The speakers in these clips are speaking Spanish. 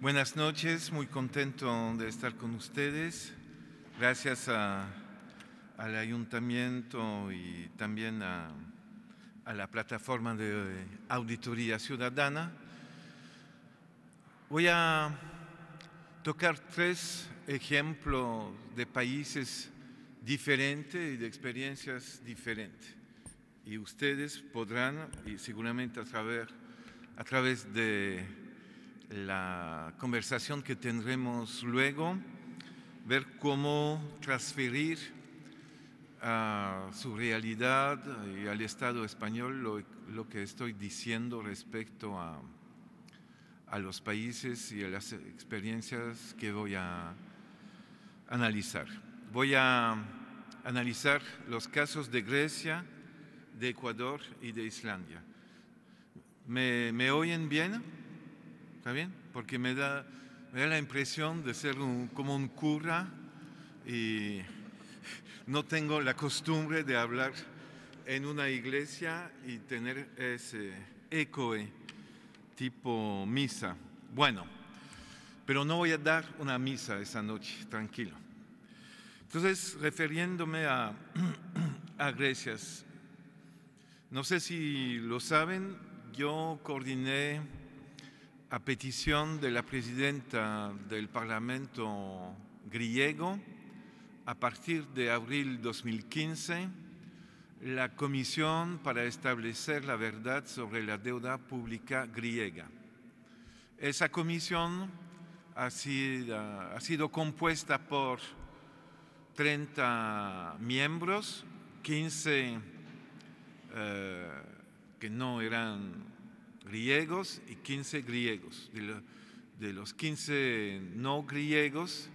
Buenas noches, muy contento de estar con ustedes. Gracias al ayuntamiento y también a, a la plataforma de auditoría ciudadana. Voy a tocar tres ejemplos de países diferentes y de experiencias diferentes. Y ustedes podrán, y seguramente a a través de la conversación que tendremos luego, ver cómo transferir a ah, su realidad y al Estado español lo, que estoy diciendo respecto a, los países y a las experiencias que voy a analizar. Voy a analizar los casos de Grecia, de Ecuador y de Islandia. me oyen bien? ¿está bien? Porque me da, la impresión de ser como un curra y no tengo la costumbre de hablar en una iglesia y tener ese eco tipo misa. Bueno, pero no voy a dar una misa esa noche, tranquilo. Entonces, refiriéndome a, a Grecias, no sé si lo saben, yo coordiné a petición de la presidenta del Parlamento griego, a partir de abril 2015, la Comisión para establecer la verdad sobre la deuda pública griega. Esa comisión ha sido, compuesta por 30 miembros, 15 eh, que no eran griegos y 15 griegos. De, los 15 no griegos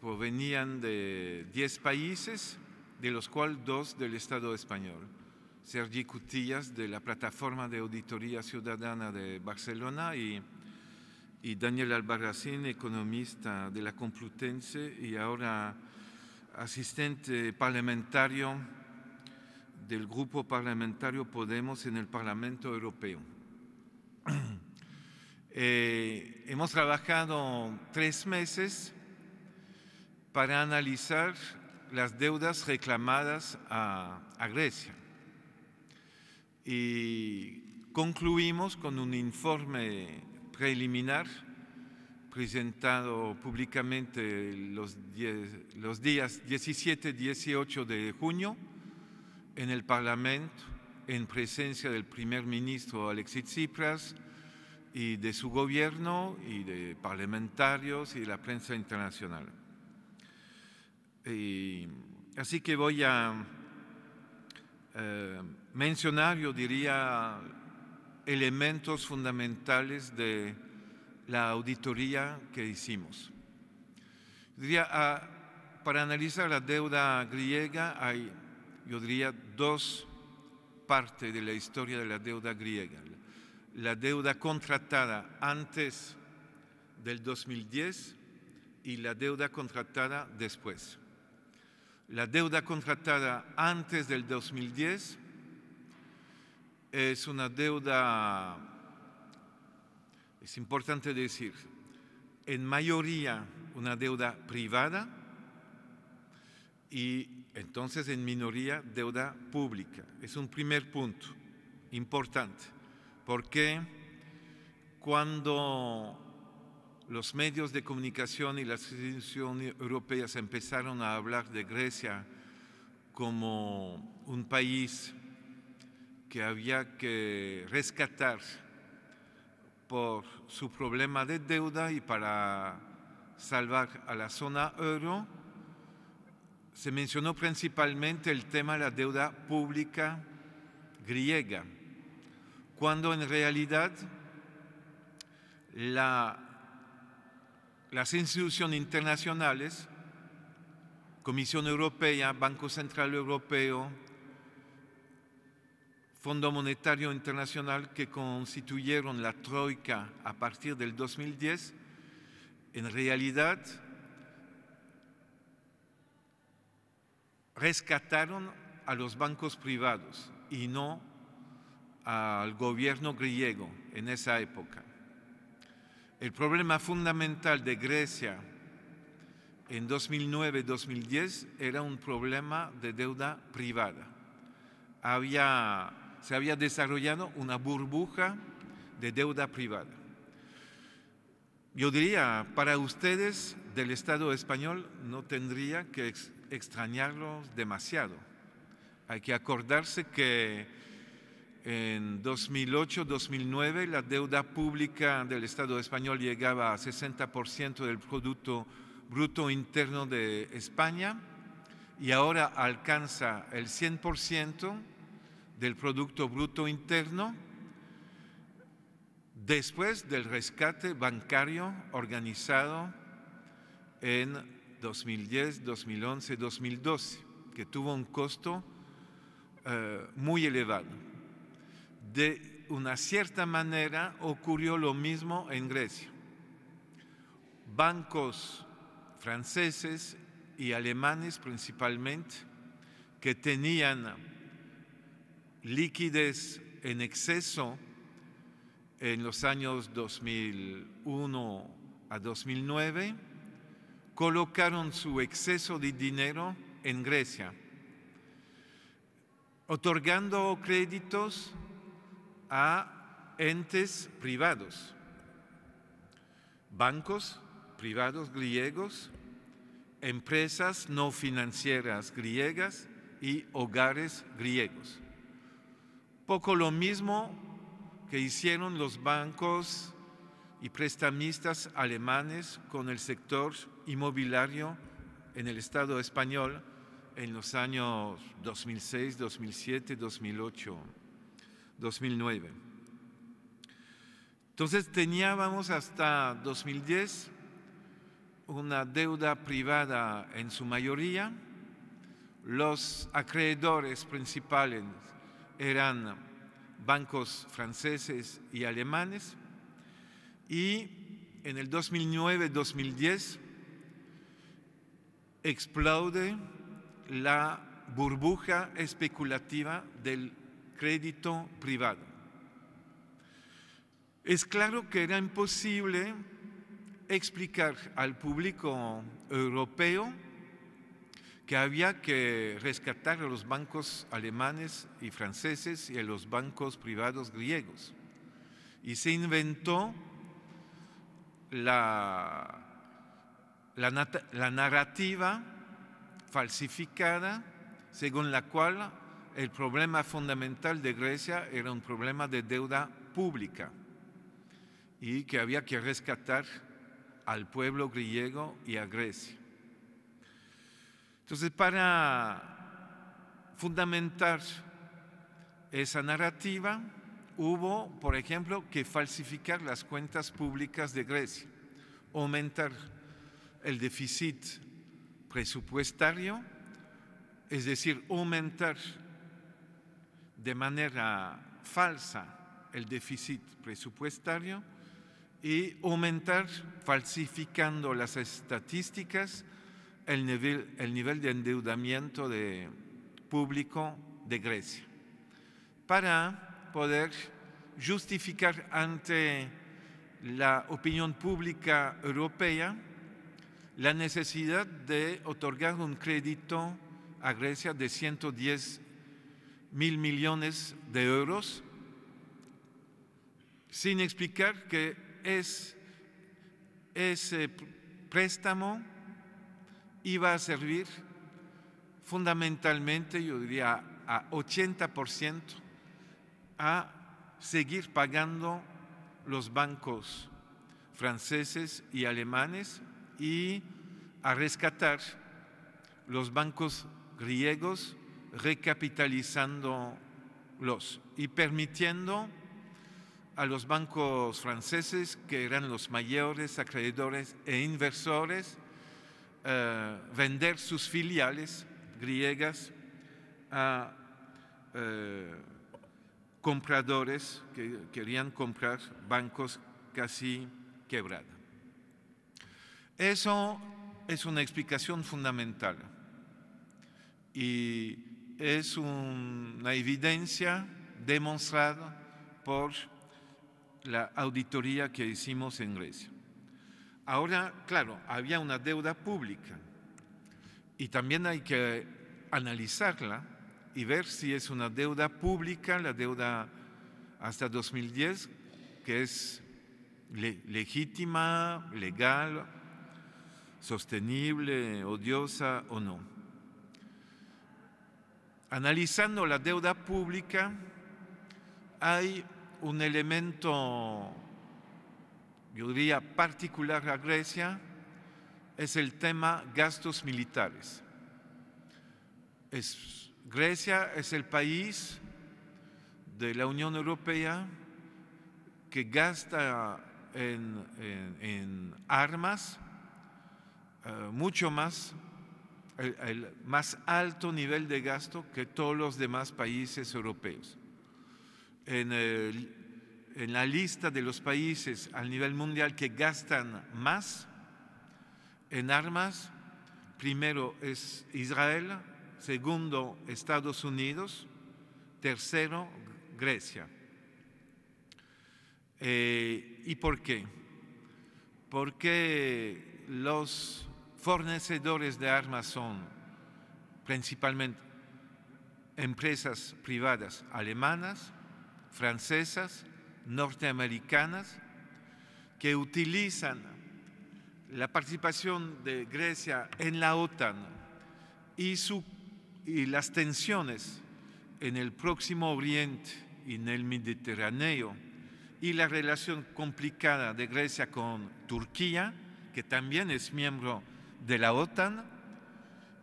provenían de 10 países, de los cuales dos del Estado español. Sergi Cutillas de la Plataforma de Auditoría Ciudadana de Barcelona y, y Daniel Albarracín, economista de la Complutense y ahora asistente parlamentario del grupo parlamentario Podemos en el Parlamento Europeo. Eh, hemos trabajado tres meses para analizar las deudas reclamadas a, Grecia y concluimos con un informe preliminar presentado públicamente los, los días 17 y 18 de junio en el Parlamento en presencia del primer ministro Alexis Tsipras y de su gobierno y de parlamentarios y de la prensa internacional. Eh, así que voy a eh, mencionar, yo diría, elementos fundamentales de la auditoría que hicimos. diría, ah, para analizar la deuda griega hay, yo diría, dos parte de la historia de la deuda griega. La deuda contratada antes del 2010 y la deuda contratada después. La deuda contratada antes del 2010 es una deuda, es importante decir, en mayoría una deuda privada y entonces en minoría deuda pública. Es un primer punto importante, porque cuando los medios de comunicación y las instituciones europeas empezaron a hablar de Grecia como un país que había que rescatar por su problema de deuda y para salvar a la zona euro, se mencionó principalmente el tema de la deuda pública griega, cuando en realidad las instituciones internacionales, Comisión Europea, Banco Central Europeo, Fondo Monetario Internacional que constituyeron la Troika a partir del 2010, en realidad rescataron a los bancos privados y no al gobierno griego en esa época. El problema fundamental de Grecia en 2009-2010 era un problema de deuda privada. Había, se había desarrollado una burbuja de deuda privada. Yo diría, para ustedes del Estado español no tendría que extrañarlos demasiado. Hay que acordarse que en 2008-2009 la deuda pública del Estado español llegaba a 60% del Producto Bruto Interno de España y ahora alcanza el 100% del Producto Bruto Interno después del rescate bancario organizado en 2010, 2011, 2012, que tuvo un costo eh, muy elevado. De una cierta manera ocurrió lo mismo en Grecia. Bancos franceses y alemanes principalmente, que tenían liquidez en exceso en los años 2001 a 2009, colocaron su exceso de dinero en Grecia, otorgando créditos a entes privados, bancos privados griegos, empresas no financieras griegas y hogares griegos. Poco lo mismo que hicieron los bancos y prestamistas alemanes con el sector inmobiliario en el Estado español en los años 2006, 2007, 2008, 2009. Entonces teníamos hasta 2010 una deuda privada en su mayoría. Los acreedores principales eran bancos franceses y alemanes. Y en el 2009-2010 explode la burbuja especulativa del crédito privado. Es claro que era imposible explicar al público europeo que había que rescatar a los bancos alemanes y franceses y a los bancos privados griegos. Y se inventó la la, narrativa falsificada según la cual el problema fundamental de Grecia era un problema de deuda pública y que había que rescatar al pueblo griego y a Grecia. Entonces, para fundamentar esa narrativa, hubo, por ejemplo, que falsificar las cuentas públicas de Grecia, aumentar el déficit presupuestario, es decir, aumentar de manera falsa el déficit presupuestario y aumentar, falsificando las estadísticas, el nivel, el nivel de endeudamiento de público de Grecia, para poder justificar ante la opinión pública europea la necesidad de otorgar un crédito a Grecia de 110 mil millones de euros, sin explicar que es, ese préstamo iba a servir fundamentalmente, yo diría, a 80% a seguir pagando los bancos franceses y alemanes y a rescatar los bancos griegos recapitalizándolos y permitiendo a los bancos franceses, que eran los mayores acreedores e inversores, eh, vender sus filiales griegas a eh, compradores que querían comprar bancos casi quebrados. Eso es una explicación fundamental y es una evidencia demostrada por la auditoría que hicimos en Grecia. Ahora, claro, había una deuda pública y también hay que analizarla y ver si es una deuda pública, la deuda hasta 2010, que es legítima, legal sostenible, odiosa o no. Analizando la deuda pública, hay un elemento, yo diría, particular a Grecia, es el tema gastos militares. Grecia es el país de la Unión Europea que gasta en armas eh, mucho más, el, más alto nivel de gasto que todos los demás países europeos. En, la lista de los países a nivel mundial que gastan más en armas, primero es Israel, segundo Estados Unidos, tercero Grecia. Eh, ¿Y por qué? Porque los fornecedores de armas son principalmente empresas privadas alemanas, francesas, norteamericanas, que utilizan la participación de Grecia en la OTAN y, las tensiones en el próximo Oriente y en el Mediterráneo y la relación complicada de Grecia con Turquía, que también es miembro de la OTAN,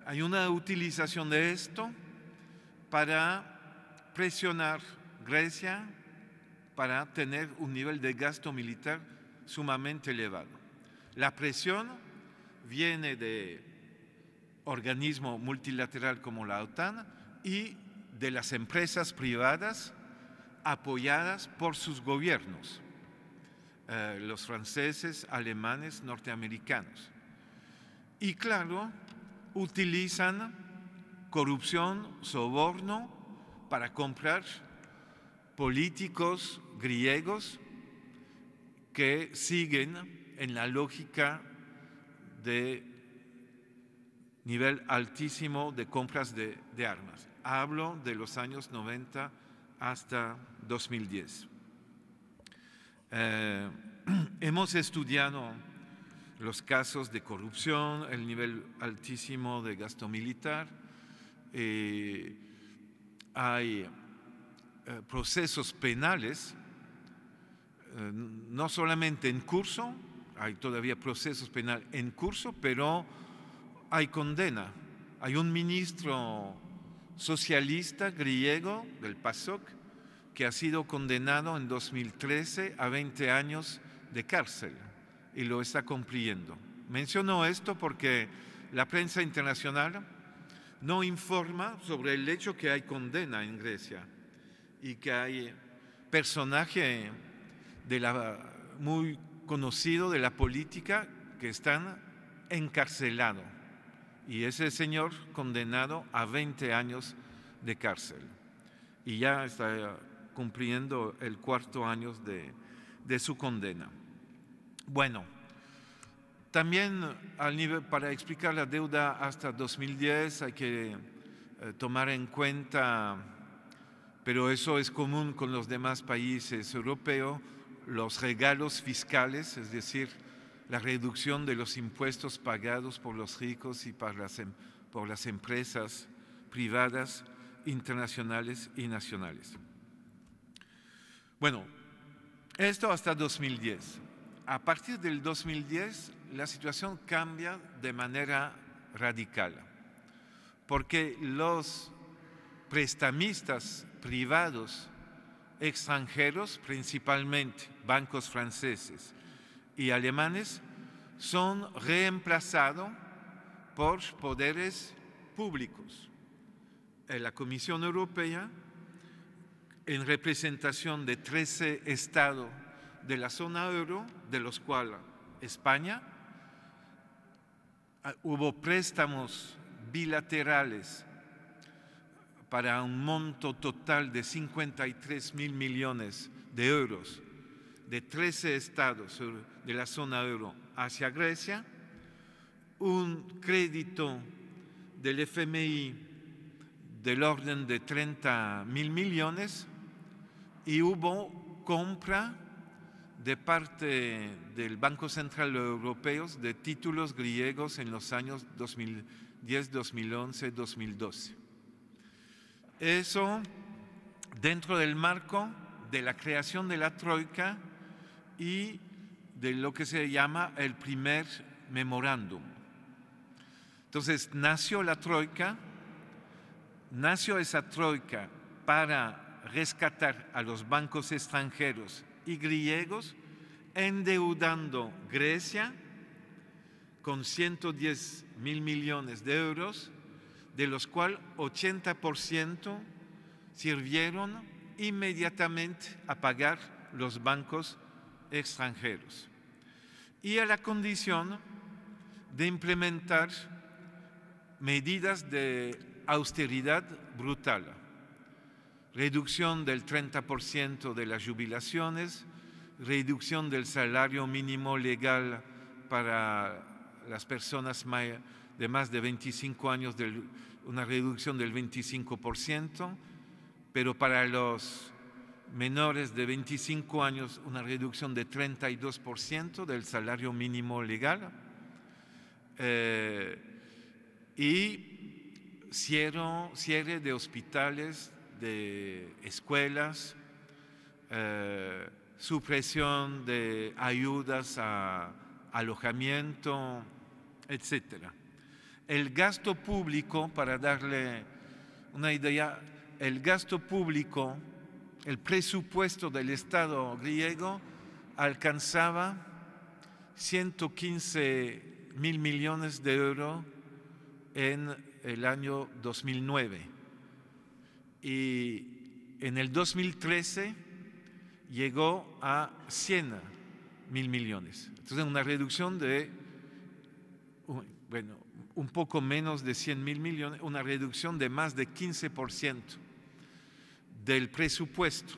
hay una utilización de esto para presionar Grecia para tener un nivel de gasto militar sumamente elevado. La presión viene de organismos multilateral como la OTAN y de las empresas privadas apoyadas por sus gobiernos, eh, los franceses, alemanes, norteamericanos. Y claro, utilizan corrupción, soborno para comprar políticos griegos que siguen en la lógica de nivel altísimo de compras de, armas. Hablo de los años 90 hasta 2010. Eh, hemos estudiado los casos de corrupción, el nivel altísimo de gasto militar, eh, hay eh, procesos penales, eh, no solamente en curso, hay todavía procesos penales en curso, pero hay condena. Hay un ministro socialista griego del PASOK que ha sido condenado en 2013 a 20 años de cárcel y lo está cumpliendo. Menciono esto porque la prensa internacional no informa sobre el hecho que hay condena en Grecia y que hay personaje de la, muy conocido de la política que están encarcelados. Y ese señor condenado a 20 años de cárcel. Y ya está cumpliendo el cuarto año de su condena. Bueno, también para explicar la deuda hasta 2010 hay que eh, tomar en cuenta, pero eso es común con los demás países europeos, los regalos fiscales, es decir, la reducción de los impuestos pagados por los ricos y por las, em, por las empresas privadas internacionales y nacionales. Bueno, esto hasta 2010 a partir del 2010 la situación cambia de manera radical, porque los prestamistas privados extranjeros, principalmente bancos franceses y alemanes, son reemplazados por poderes públicos. Eh, la Comisión Europea, en representación de 13 estados de la zona euro, de los cuales España ah, hubo préstamos bilaterales para un monto total de 53 mil millones de euros de 13 estados de la zona euro hacia Grecia, un crédito del FMI del orden de 30 mil millones y hubo compra de parte del Banco Central Europeo de títulos griegos en los años 2010, 2011, 2012. Eso dentro del marco de la creación de la Troika y de lo que se llama el primer memorándum. Entonces, nació la Troika, nació esa Troika para rescatar a los bancos extranjeros griegos, endeudando Grecia con 110 mil millones de euros, de los cuales 80% sirvieron inmediatamente a pagar los bancos extranjeros. Y a la condición de implementar medidas de austeridad brutal reducción del 30% de las jubilaciones, reducción del salario mínimo legal para las personas de más de 25 años, una reducción del 25%, pero para los menores de 25 años una reducción de 32% del salario mínimo legal. Eh, y cierre de hospitales de escuelas, eh, supresión de ayudas a alojamiento, etcétera. El gasto público, para darle una idea, el gasto público, el presupuesto del Estado griego alcanzaba 115 mil millones de euros en el año 2009 y en el 2013 llegó a 100 mil millones. Entonces una reducción de, bueno, un poco menos de 100 mil millones, una reducción de más de 15% del presupuesto.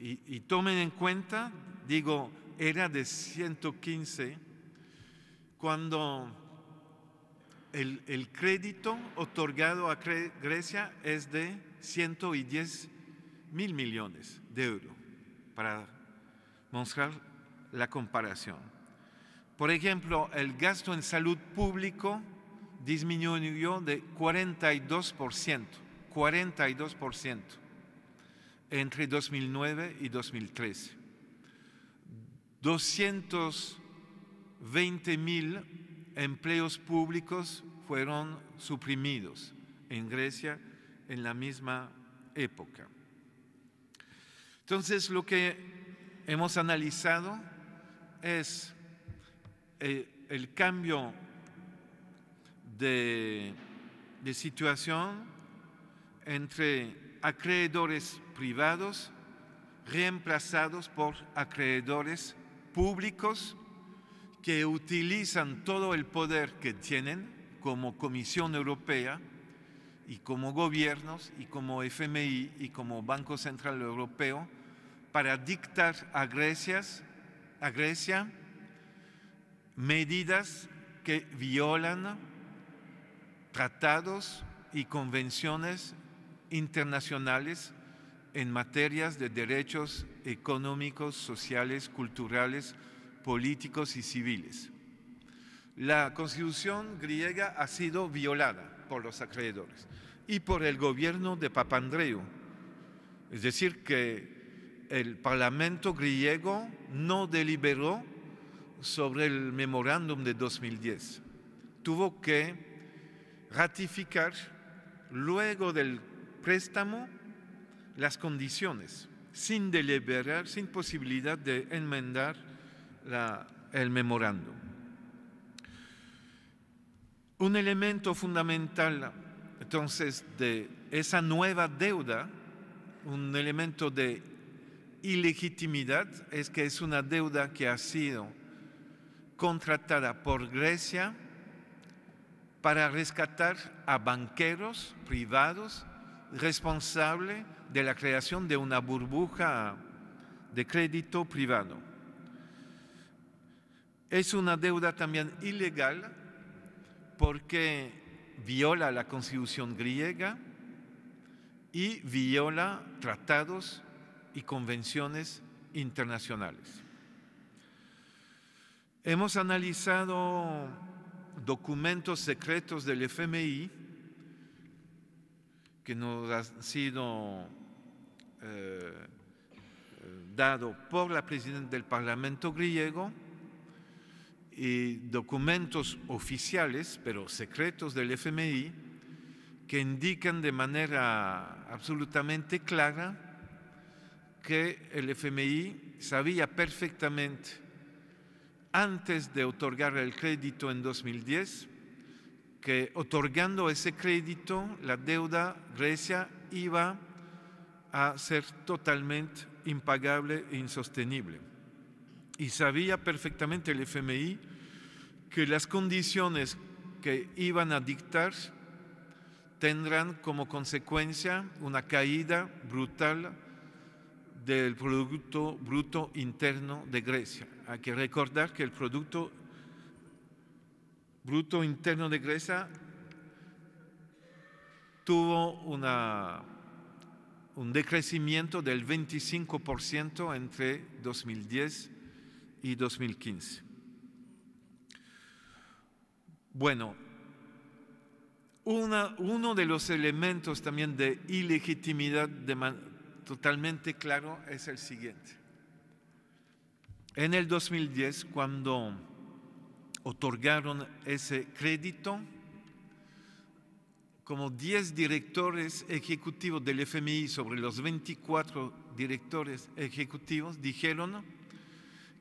Y, tomen en cuenta, digo, era de 115 cuando el crédito otorgado a Grecia es de 110 mil millones de euros, para mostrar la comparación. Por ejemplo, el gasto en salud público disminuyó de 42%, 42% entre 2009 y 2013. 220 mil empleos públicos fueron suprimidos en Grecia en la misma época. Entonces, lo que hemos analizado es eh, el cambio de, situación entre acreedores privados reemplazados por acreedores públicos que utilizan todo el poder que tienen como Comisión Europea y como gobiernos y como FMI y como Banco Central Europeo para dictar a Grecia, a Grecia medidas que violan tratados y convenciones internacionales en materias de derechos económicos, sociales, culturales, políticos y civiles. La constitución griega ha sido violada por los acreedores y por el gobierno de Papandreou. Es decir, que el Parlamento griego no deliberó sobre el memorándum de 2010. Tuvo que ratificar luego del préstamo las condiciones, sin deliberar, sin posibilidad de enmendar el memorándum. Un elemento fundamental entonces de esa nueva deuda, un elemento de ilegitimidad, es que es una deuda que ha sido contratada por Grecia para rescatar a banqueros privados responsables de la creación de una burbuja de crédito privado. Es una deuda también ilegal porque viola la constitución griega y viola tratados y convenciones internacionales. Hemos analizado documentos secretos del FMI que nos han sido dados eh, eh, dado por la presidenta del Parlamento griego y documentos oficiales, pero secretos del FMI, que indican de manera absolutamente clara que el FMI sabía perfectamente antes de otorgar el crédito en 2010 que otorgando ese crédito la deuda Grecia iba a ser totalmente impagable e insostenible. Y sabía perfectamente el FMI que las condiciones que iban a dictar tendrán como consecuencia una caída brutal del Producto Bruto Interno de Grecia. Hay que recordar que el Producto Bruto Interno de Grecia tuvo un decrecimiento del 25% entre 2010 y 2015. Bueno, una, uno de los elementos también de ilegitimidad totalmente claro es el siguiente. En el 2010, cuando otorgaron ese crédito, como 10 directores ejecutivos del FMI sobre los 24 directores ejecutivos dijeron,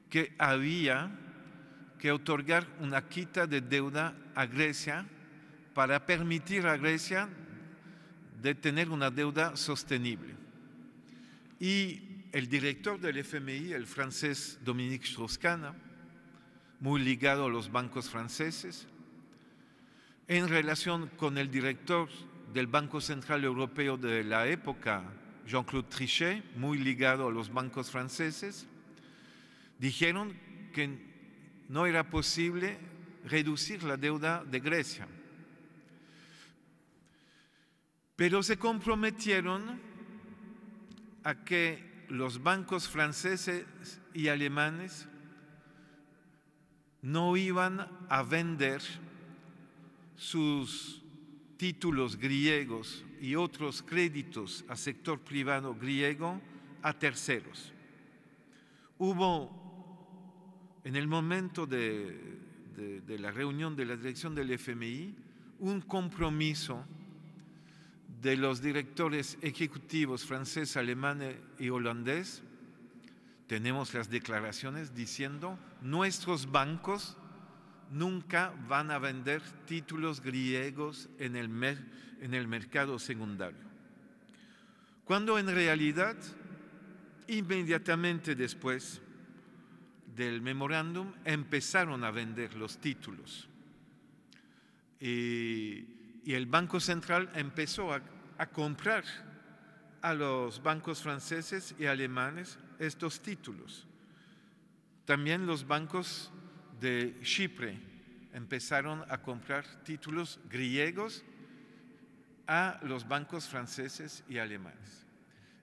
que había que otorgar una quita de deuda a Grecia para permitir a Grecia de tener una deuda sostenible. Y el director del FMI, el francés Dominique Strauss-Kahn, muy ligado a los bancos franceses, en relación con el director del Banco Central Europeo de la época, Jean-Claude Trichet, muy ligado a los bancos franceses, dijeron que no era posible reducir la deuda de Grecia. Pero se comprometieron a que los bancos franceses y alemanes no iban a vender sus títulos griegos y otros créditos al sector privado griego a terceros. Hubo en el momento de, la reunión de la dirección del FMI, un compromiso de los directores ejecutivos francés, alemán y holandés, tenemos las declaraciones diciendo nuestros bancos nunca van a vender títulos griegos en el, en el mercado secundario. Cuando en realidad, inmediatamente después, del memorándum empezaron a vender los títulos. Y, el Banco Central empezó a, a comprar a los bancos franceses y alemanes estos títulos. También los bancos de Chipre empezaron a comprar títulos griegos a los bancos franceses y alemanes.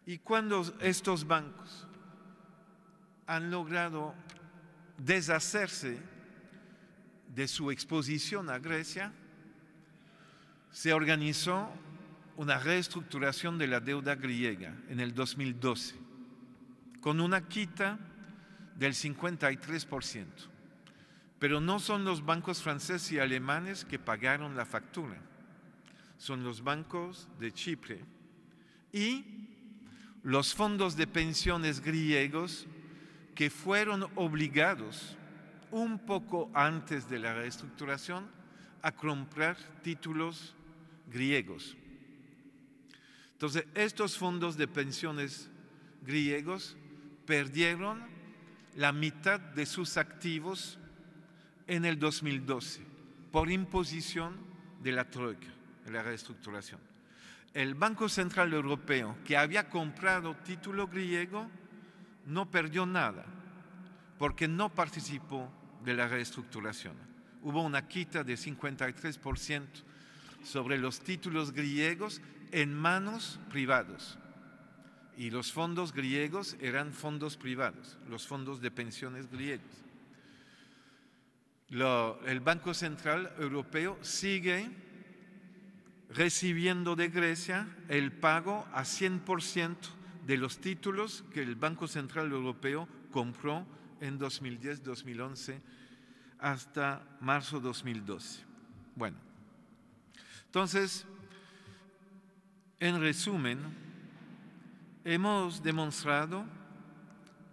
Y cuando estos bancos han logrado deshacerse de su exposición a Grecia, se organizó una reestructuración de la deuda griega en el 2012, con una quita del 53%. Pero no son los bancos franceses y alemanes que pagaron la factura, son los bancos de Chipre y los fondos de pensiones griegos que fueron obligados un poco antes de la reestructuración a comprar títulos griegos. Entonces, estos fondos de pensiones griegos perdieron la mitad de sus activos en el 2012 por imposición de la Troika, de la reestructuración. El Banco Central Europeo, que había comprado título griego, no perdió nada porque no participó de la reestructuración. Hubo una quita de 53% sobre los títulos griegos en manos privados. Y los fondos griegos eran fondos privados, los fondos de pensiones griegos. el Banco Central Europeo sigue recibiendo de Grecia el pago a 100% de los títulos que el Banco Central Europeo compró en 2010-2011 hasta marzo 2012. Bueno, entonces, en resumen, hemos demostrado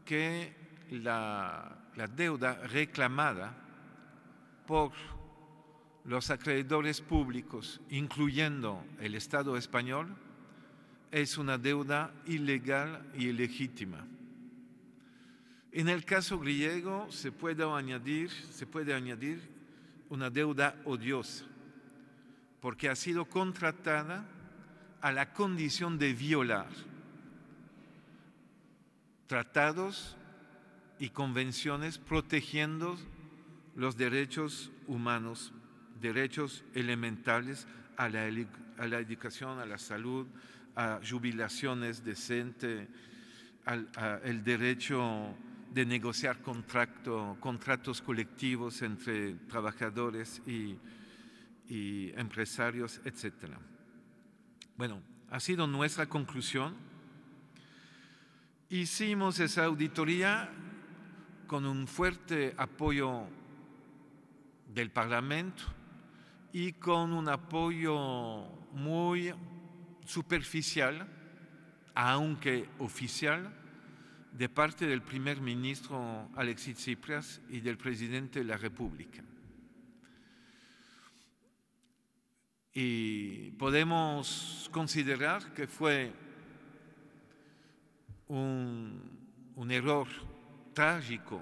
que la deuda reclamada por los acreedores públicos, incluyendo el Estado español, es una deuda ilegal y ilegítima. En el caso griego se puede añadir, se puede añadir una deuda odiosa, porque ha sido contratada a la condición de violar tratados y convenciones protegiendo los derechos humanos, derechos elementales a la, a la educación, a la salud, a jubilaciones decentes, al, el derecho de negociar contrato, contratos colectivos entre trabajadores y, y empresarios, etc. Bueno, ha sido nuestra conclusión. Hicimos esa auditoría con un fuerte apoyo del Parlamento y con un apoyo muy superficial, aunque oficial, de parte del primer ministro Alexis Tsipras y del presidente de la República. Y podemos considerar que fue un, un error trágico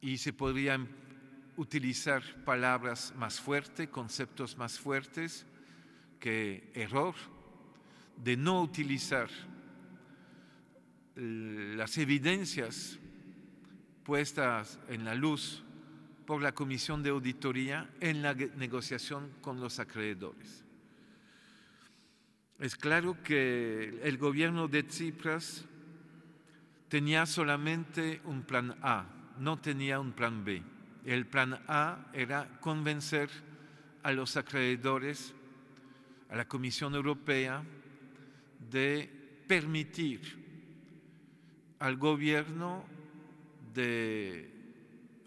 y se podrían utilizar palabras más fuertes, conceptos más fuertes error de no utilizar eh, las evidencias puestas en la luz por la Comisión de Auditoría en la negociación con los acreedores. Es claro que el gobierno de Tsipras tenía solamente un plan A, no tenía un plan B. El plan A era convencer a los acreedores a la Comisión Europea de permitir al gobierno de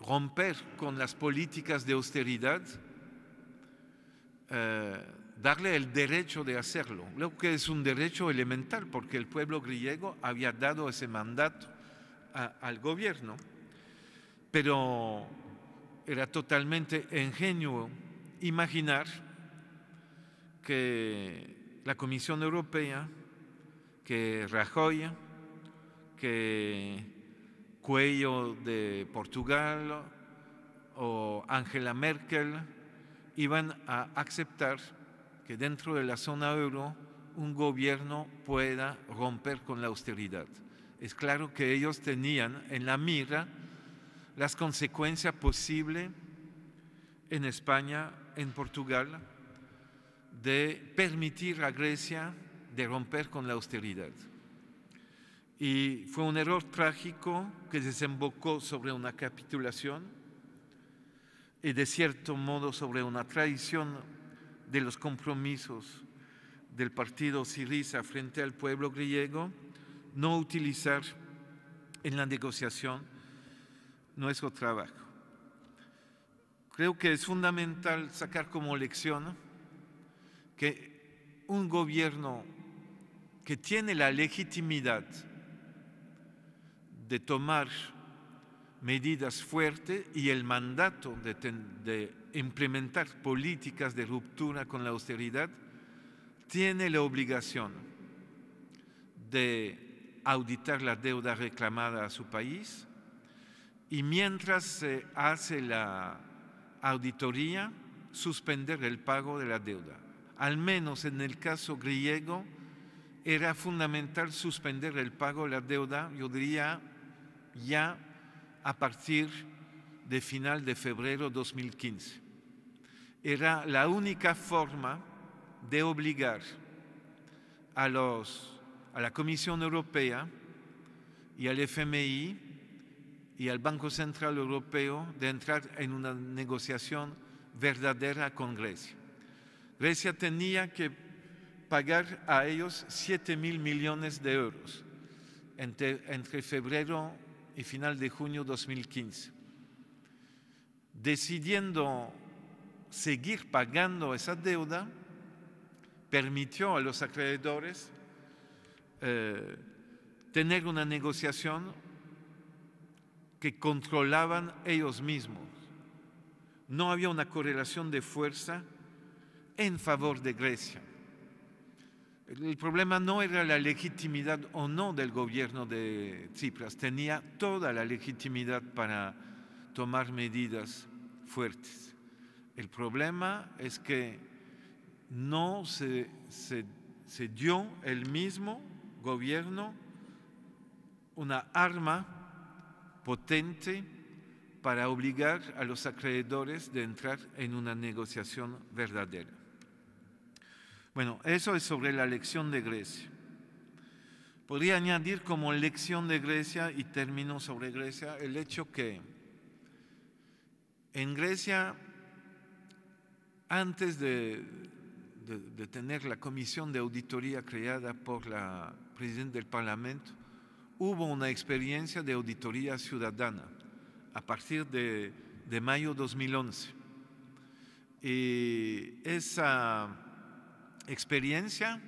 romper con las políticas de austeridad, eh, darle el derecho de hacerlo, lo que es un derecho elemental, porque el pueblo griego había dado ese mandato al gobierno, pero era totalmente ingenuo imaginar que la Comisión Europea, que Rajoy, que Cuello de Portugal o Angela Merkel iban a aceptar que dentro de la zona euro un gobierno pueda romper con la austeridad. Es claro que ellos tenían en la mira las consecuencias posibles en España, en Portugal, de permitir a Grecia de romper con la austeridad. Y fue un error trágico que desembocó sobre una capitulación y de cierto modo sobre una traición de los compromisos del partido Siriza frente al pueblo griego, no utilizar en la negociación nuestro trabajo. Creo que es fundamental sacar como lección que un gobierno que tiene la legitimidad de tomar medidas fuertes y el mandato de, implementar políticas de ruptura con la austeridad, tiene la obligación de auditar la deuda reclamada a su país y mientras se hace la auditoría, suspender el pago de la deuda al menos en el caso griego, era fundamental suspender el pago de la deuda, yo diría, ya a partir de final de febrero 2015. Era la única forma de obligar a, a la Comisión Europea y al FMI y al Banco Central Europeo de entrar en una negociación verdadera con Grecia. Grecia tenía que pagar a ellos 7 mil millones de euros entre, febrero y final de junio 2015. Decidiendo seguir pagando esa deuda, permitió a los acreedores eh, tener una negociación que controlaban ellos mismos. No había una correlación de fuerza en favor de Grecia. El problema no era la legitimidad o no del gobierno de Tsipras, tenía toda la legitimidad para tomar medidas fuertes. El problema es que no se, se, se dio el mismo gobierno una arma potente para obligar a los acreedores de entrar en una negociación verdadera. Bueno, eso es sobre la lección de Grecia. Podría añadir como lección de Grecia, y termino sobre Grecia, el hecho que en Grecia, antes de, tener la comisión de auditoría creada por la presidenta del Parlamento, hubo una experiencia de auditoría ciudadana a partir de, de mayo 2011. Y esa experiencia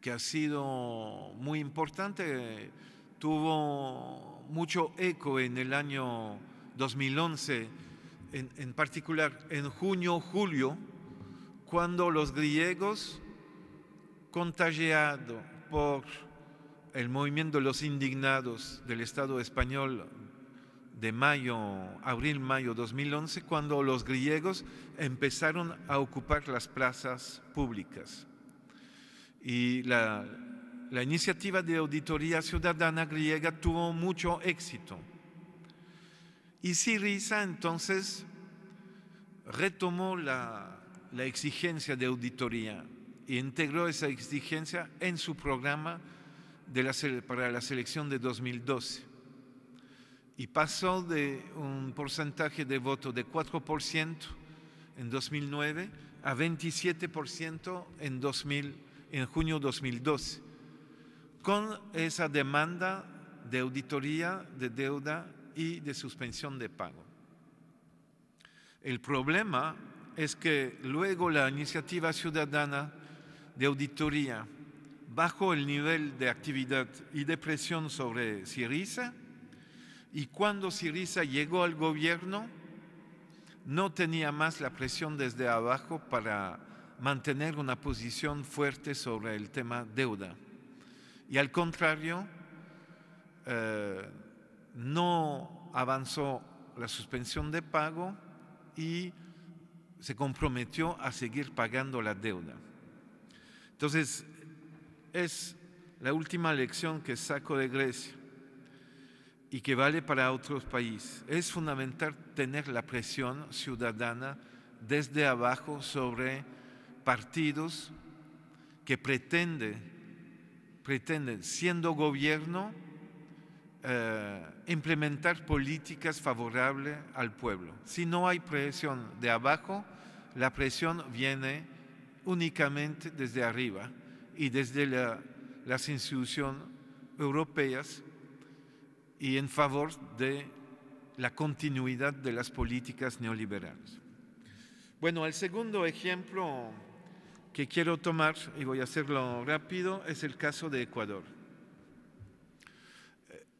que ha sido muy importante, tuvo mucho eco en el año 2011, en, en particular en junio-julio, cuando los griegos, contagiados por el movimiento de los indignados del Estado español de mayo, abril, mayo 2011, cuando los griegos empezaron a ocupar las plazas públicas. Y la, iniciativa de auditoría ciudadana griega tuvo mucho éxito. Y Siriza entonces retomó la, exigencia de auditoría e integró esa exigencia en su programa para la selección de 2012 y pasó de un porcentaje de voto de 4% en 2009 a 27% en, 2000, en junio 2012, con esa demanda de auditoría de deuda y de suspensión de pago. El problema es que luego la iniciativa ciudadana de auditoría, bajo el nivel de actividad y de presión sobre Siriza, y cuando Siriza llegó al gobierno, no tenía más la presión desde abajo para mantener una posición fuerte sobre el tema deuda. Y al contrario, eh, no avanzó la suspensión de pago y se comprometió a seguir pagando la deuda. Entonces, es la última lección que saco de Grecia y que vale para otros países. Es fundamental tener la presión ciudadana desde abajo sobre partidos que pretenden, pretenden siendo gobierno, eh, implementar políticas favorables al pueblo. Si no hay presión de abajo, la presión viene únicamente desde arriba y desde las instituciones europeas y en favor de la continuidad de las políticas neoliberales. Bueno, el segundo ejemplo que quiero tomar, y voy a hacerlo rápido, es el caso de Ecuador.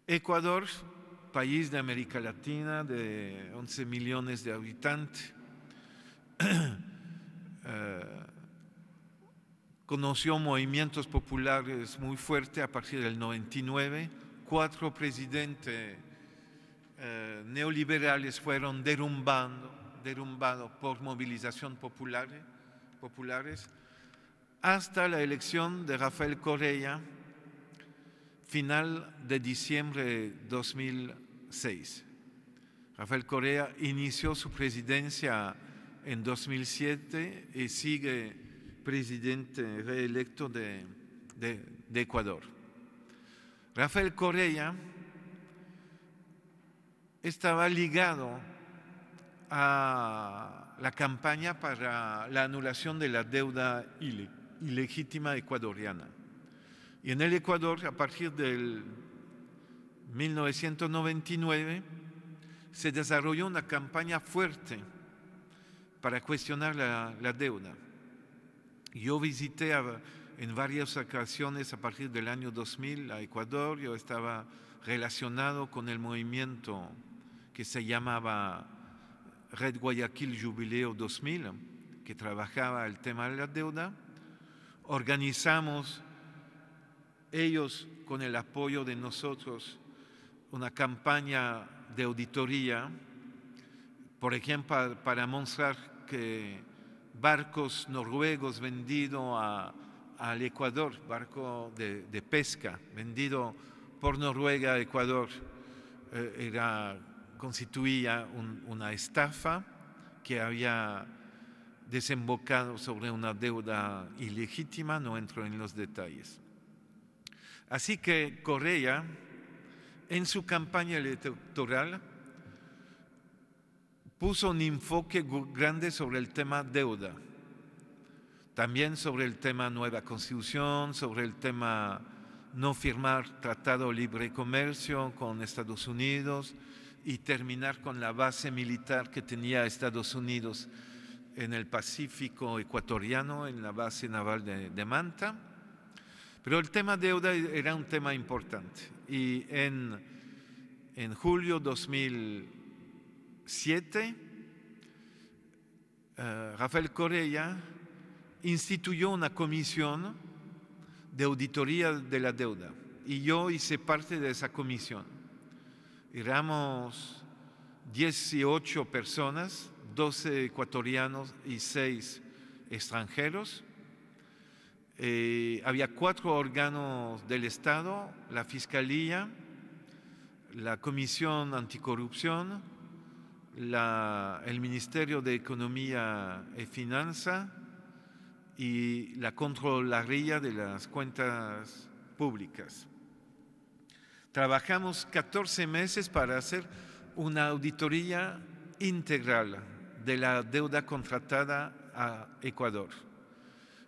Ecuador, país de América Latina de 11 millones de habitantes, eh, conoció movimientos populares muy fuertes a partir del 99 cuatro presidentes eh, neoliberales fueron derrumbando, derrumbados por movilización popular, populares, hasta la elección de Rafael Correa, final de diciembre de 2006. Rafael Correa inició su presidencia en 2007 y sigue presidente reelecto de Ecuador. Rafael Correa estaba ligado a la campaña para la anulación de la deuda ilegítima ecuatoriana. Y en el Ecuador, a partir del 1999, se desarrolló una campaña fuerte para cuestionar la, la deuda. Yo visité a, en varias ocasiones a partir del año 2000 a Ecuador. Yo estaba relacionado con el movimiento que se llamaba Red Guayaquil Jubileo 2000, que trabajaba el tema de la deuda. Organizamos ellos, con el apoyo de nosotros, una campaña de auditoría, por ejemplo, para mostrar que barcos noruegos vendidos a al Ecuador, barco de, pesca vendido por Noruega a Ecuador, eh, era, constituía una estafa que había desembocado sobre una deuda ilegítima, no entro en los detalles. Así que Correa, en su campaña electoral, puso un enfoque grande sobre el tema deuda también sobre el tema nueva constitución, sobre el tema no firmar tratado libre comercio con Estados Unidos y terminar con la base militar que tenía Estados Unidos en el Pacífico ecuatoriano, en la base naval de, Manta. Pero el tema deuda era un tema importante y en, en julio 2007 eh, Rafael Correa instituyó una comisión de auditoría de la deuda y yo hice parte de esa comisión. Éramos 18 personas, 12 ecuatorianos y 6 extranjeros. Eh, había cuatro órganos del Estado, la Fiscalía, la Comisión Anticorrupción, el Ministerio de Economía y Finanza y la controlaría de las cuentas públicas. Trabajamos 14 meses para hacer una auditoría integral de la deuda contratada a Ecuador.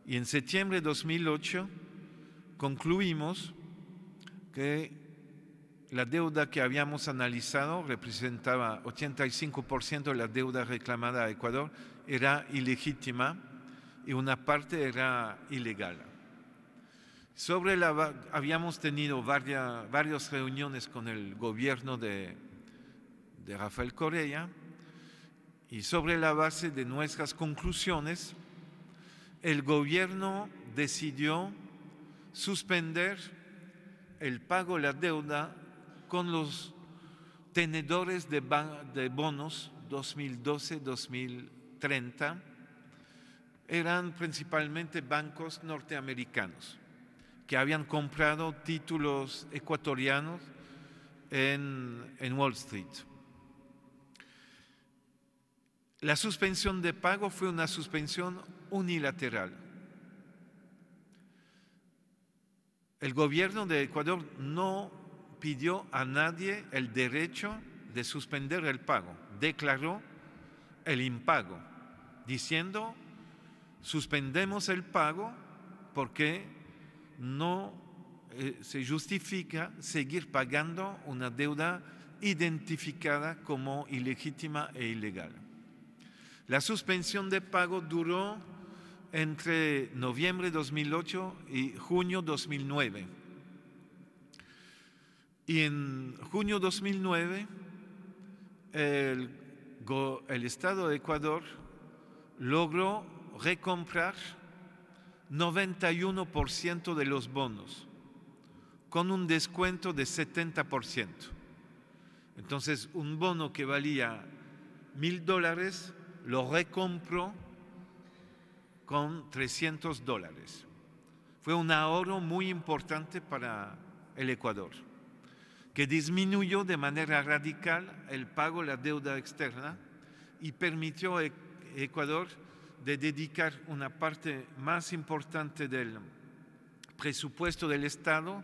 Y en septiembre de 2008 concluimos que la deuda que habíamos analizado representaba 85% de la deuda reclamada a Ecuador, era ilegítima y una parte era ilegal. Sobre la, habíamos tenido varias, reuniones con el gobierno de, de Rafael Correa y sobre la base de nuestras conclusiones, el gobierno decidió suspender el pago de la deuda con los tenedores de, bonos 2012-2030 eran principalmente bancos norteamericanos que habían comprado títulos ecuatorianos en, Wall Street. La suspensión de pago fue una suspensión unilateral. El gobierno de Ecuador no pidió a nadie el derecho de suspender el pago, declaró el impago, diciendo suspendemos el pago porque no eh, se justifica seguir pagando una deuda identificada como ilegítima e ilegal. La suspensión de pago duró entre noviembre 2008 y junio 2009. Y en junio 2009 el, el Estado de Ecuador logró recomprar 91% de los bonos con un descuento de 70%. Entonces, un bono que valía mil dólares lo recompró con 300 dólares. Fue un ahorro muy importante para el Ecuador, que disminuyó de manera radical el pago de la deuda externa y permitió a Ecuador de dedicar una parte más importante del presupuesto del Estado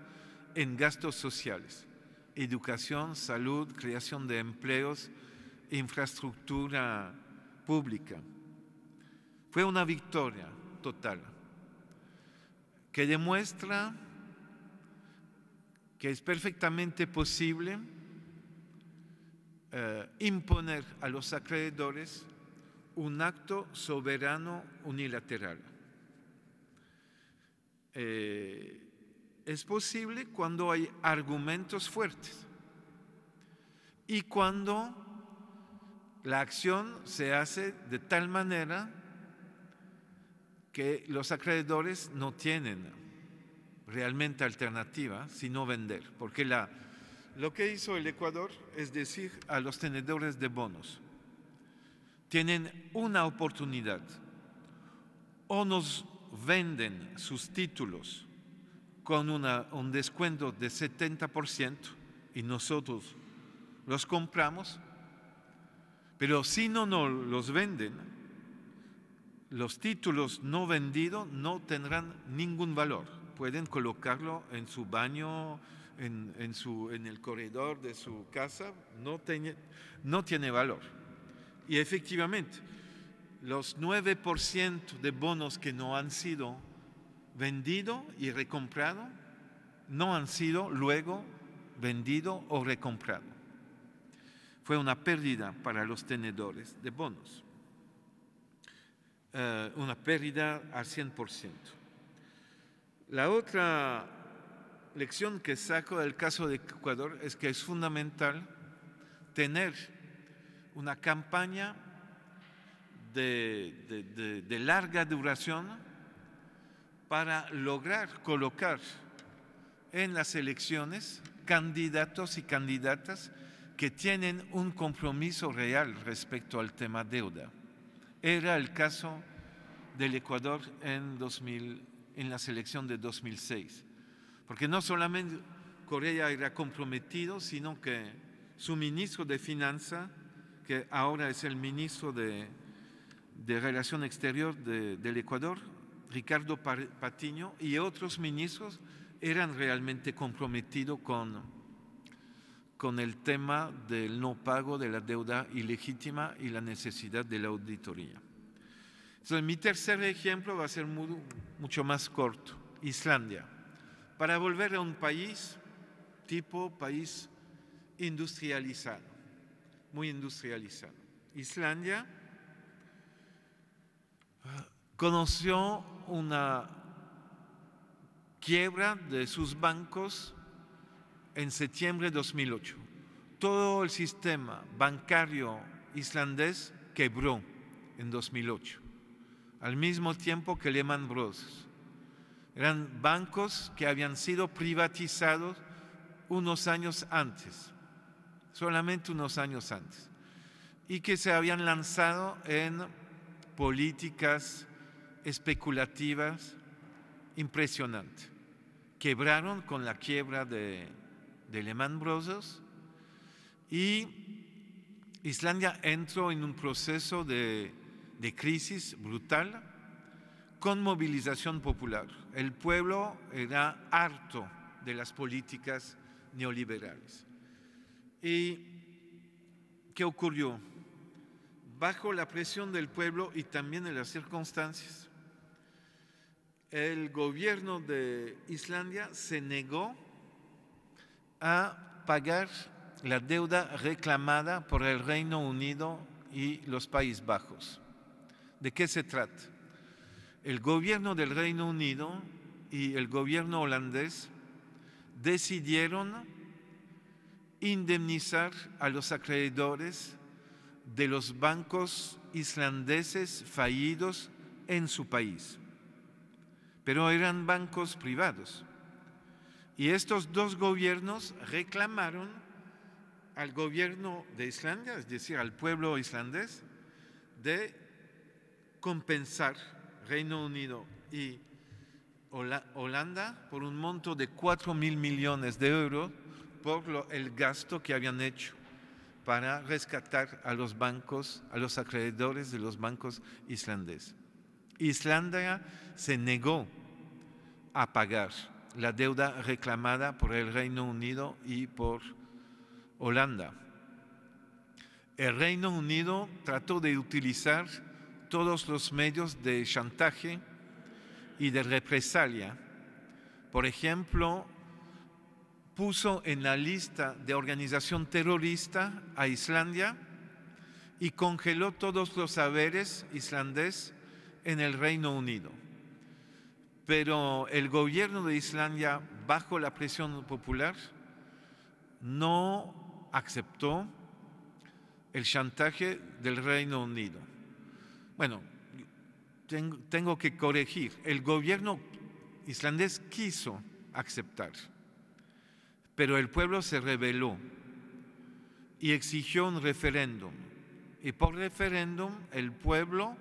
en gastos sociales, educación, salud, creación de empleos, infraestructura pública. Fue una victoria total que demuestra que es perfectamente posible eh, imponer a los acreedores un acto soberano unilateral. Eh, es posible cuando hay argumentos fuertes y cuando la acción se hace de tal manera que los acreedores no tienen realmente alternativa sino vender, porque lo que hizo el Ecuador es decir a los tenedores de bonos, tienen una oportunidad. O nos venden sus títulos con un descuento de 70% y nosotros los compramos, pero si no, nos los venden, los títulos no vendidos no tendrán ningún valor. Pueden colocarlo en su baño, en, el corredor de su casa, no tiene valor. Y efectivamente, los 9% de bonos que no han sido vendidos y recomprado no han sido luego vendidos o recomprado. Fue una pérdida para los tenedores de bonos, eh, una pérdida al 100%. La otra lección que saco del caso de Ecuador es que es fundamental tener una campaña de, larga duración para lograr colocar en las elecciones candidatos y candidatas que tienen un compromiso real respecto al tema deuda. Era el caso del Ecuador en, 2000, en la selección de 2006, porque no solamente Corea era comprometido, sino que su ministro de Finanzas que ahora es el ministro de, de Relación Exterior del Ecuador, Ricardo Patiño, y otros ministros eran realmente comprometidos con, con el tema del no pago de la deuda ilegítima y la necesidad de la auditoría. mi tercer ejemplo va a ser mucho más corto, Islandia. Para volver a un país tipo país industrializado muy industrializado. Islandia conoció una quiebra de sus bancos en septiembre de 2008. Todo el sistema bancario islandés quebró en 2008, al mismo tiempo que Lehman Brothers. Eran bancos que habían sido privatizados unos años antes solamente unos años antes, y que se habían lanzado en políticas especulativas impresionantes. Quebraron con la quiebra de, Lehman Brothers y Islandia entró en un proceso de crisis brutal con movilización popular. El pueblo era harto de las políticas neoliberales. ¿Y qué ocurrió? Bajo la presión del pueblo y también de las circunstancias, el gobierno de Islandia se negó a pagar la deuda reclamada por el Reino Unido y los Países Bajos. ¿De qué se trata? El gobierno del Reino Unido y el gobierno holandés decidieron indemnizar a los acreedores de los bancos islandeses fallidos en su país. Pero eran bancos privados. Y estos dos gobiernos reclamaron al gobierno de Islandia, es decir, al pueblo islandés, de compensar Reino Unido y Holanda por un monto de 4 mil millones de euros por el gasto que habían hecho para rescatar a los bancos, a los acreedores de los bancos islandeses. Islandia se negó a pagar la deuda reclamada por el Reino Unido y por Holanda. El Reino Unido trató de utilizar todos los medios de chantaje y de represalia. Por ejemplo, puso en la lista de organización terrorista a Islandia y congeló todos los saberes islandés en el Reino Unido. Pero el gobierno de Islandia, bajo la presión popular, no aceptó el chantaje del Reino Unido. Bueno, tengo, tengo que corregir, el gobierno islandés quiso aceptar pero el pueblo se rebeló y exigió un referéndum. Y por referéndum, el pueblo,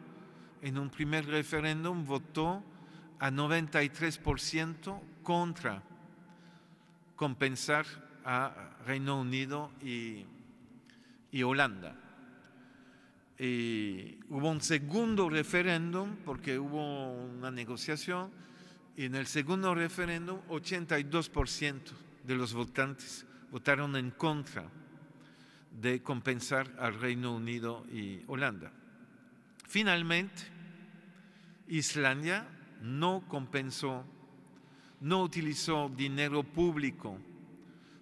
en un primer referéndum, votó a 93% contra compensar a Reino Unido y, Holanda. Y hubo un segundo referéndum, porque hubo una negociación, y en el segundo referéndum 82% de los votantes votaron en contra de compensar al Reino Unido y Holanda. Finalmente, Islandia no compensó, no utilizó dinero público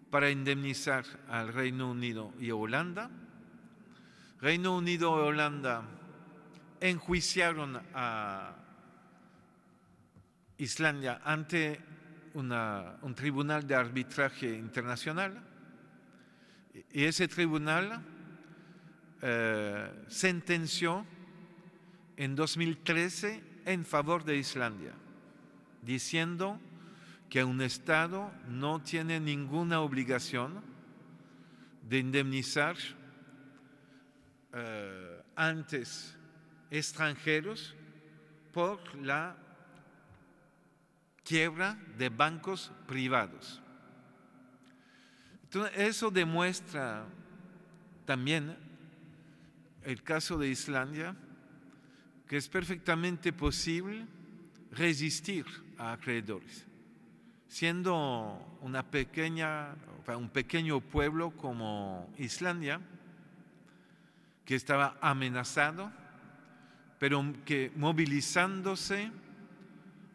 para indemnizar al Reino Unido y Holanda. Reino Unido y Holanda enjuiciaron a Islandia ante un tribunal de arbitraje internacional y ese tribunal eh, sentenció en 2013 en favor de Islandia, diciendo que un Estado no tiene ninguna obligación de indemnizar eh, antes extranjeros por la quiebra de bancos privados. Entonces, eso demuestra también el caso de Islandia, que es perfectamente posible resistir a acreedores, siendo una pequeña, un pequeño pueblo como Islandia, que estaba amenazado, pero que movilizándose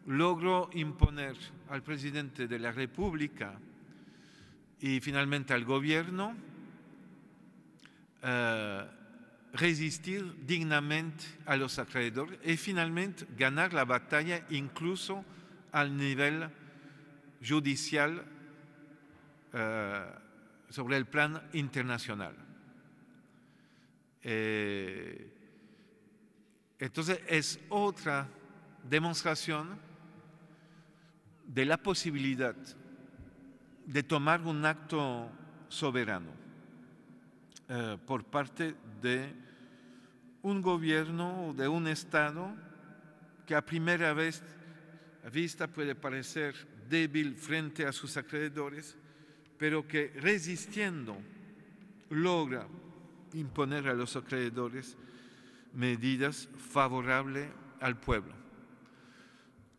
logró imponer al presidente de la República y finalmente al gobierno eh, resistir dignamente a los acreedores y finalmente ganar la batalla incluso al nivel judicial eh, sobre el plan internacional. Eh, entonces es otra demostración de la posibilidad de tomar un acto soberano eh, por parte de un gobierno o de un Estado que a primera vez, vista puede parecer débil frente a sus acreedores, pero que resistiendo logra imponer a los acreedores medidas favorables al pueblo.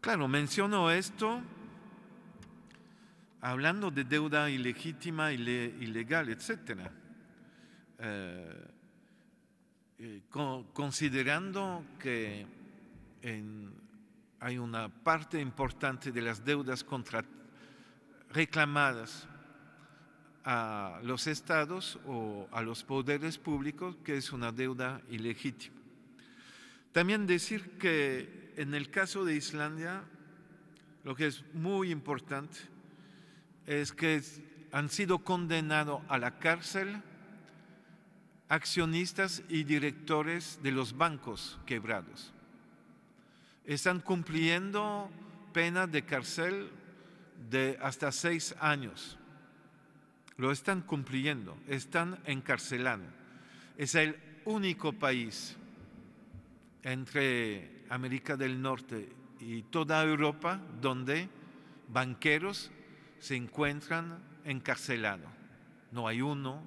Claro, menciono esto hablando de deuda ilegítima, ilegal, etc. Eh, eh, considerando que hay una parte importante de las deudas reclamadas a los estados o a los poderes públicos, que es una deuda ilegítima. También decir que en el caso de Islandia, lo que es muy importante, es que han sido condenados a la cárcel accionistas y directores de los bancos quebrados. Están cumpliendo penas de cárcel de hasta seis años. Lo están cumpliendo, están encarcelando. Es el único país entre América del Norte y toda Europa donde banqueros se encuentran encarcelados. No hay uno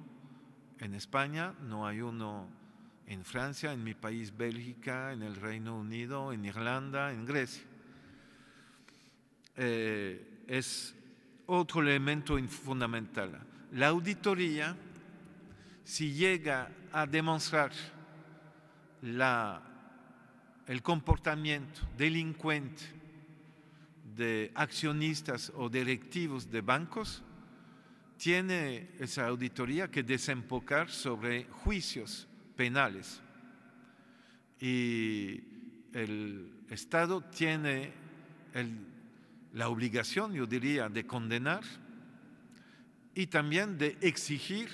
en España, no hay uno en Francia, en mi país Bélgica, en el Reino Unido, en Irlanda, en Grecia. Eh, es otro elemento fundamental. La auditoría, si llega a demostrar el comportamiento delincuente de accionistas o directivos de bancos, tiene esa auditoría que desembocar sobre juicios penales. Y el Estado tiene la obligación, yo diría, de condenar y también de exigir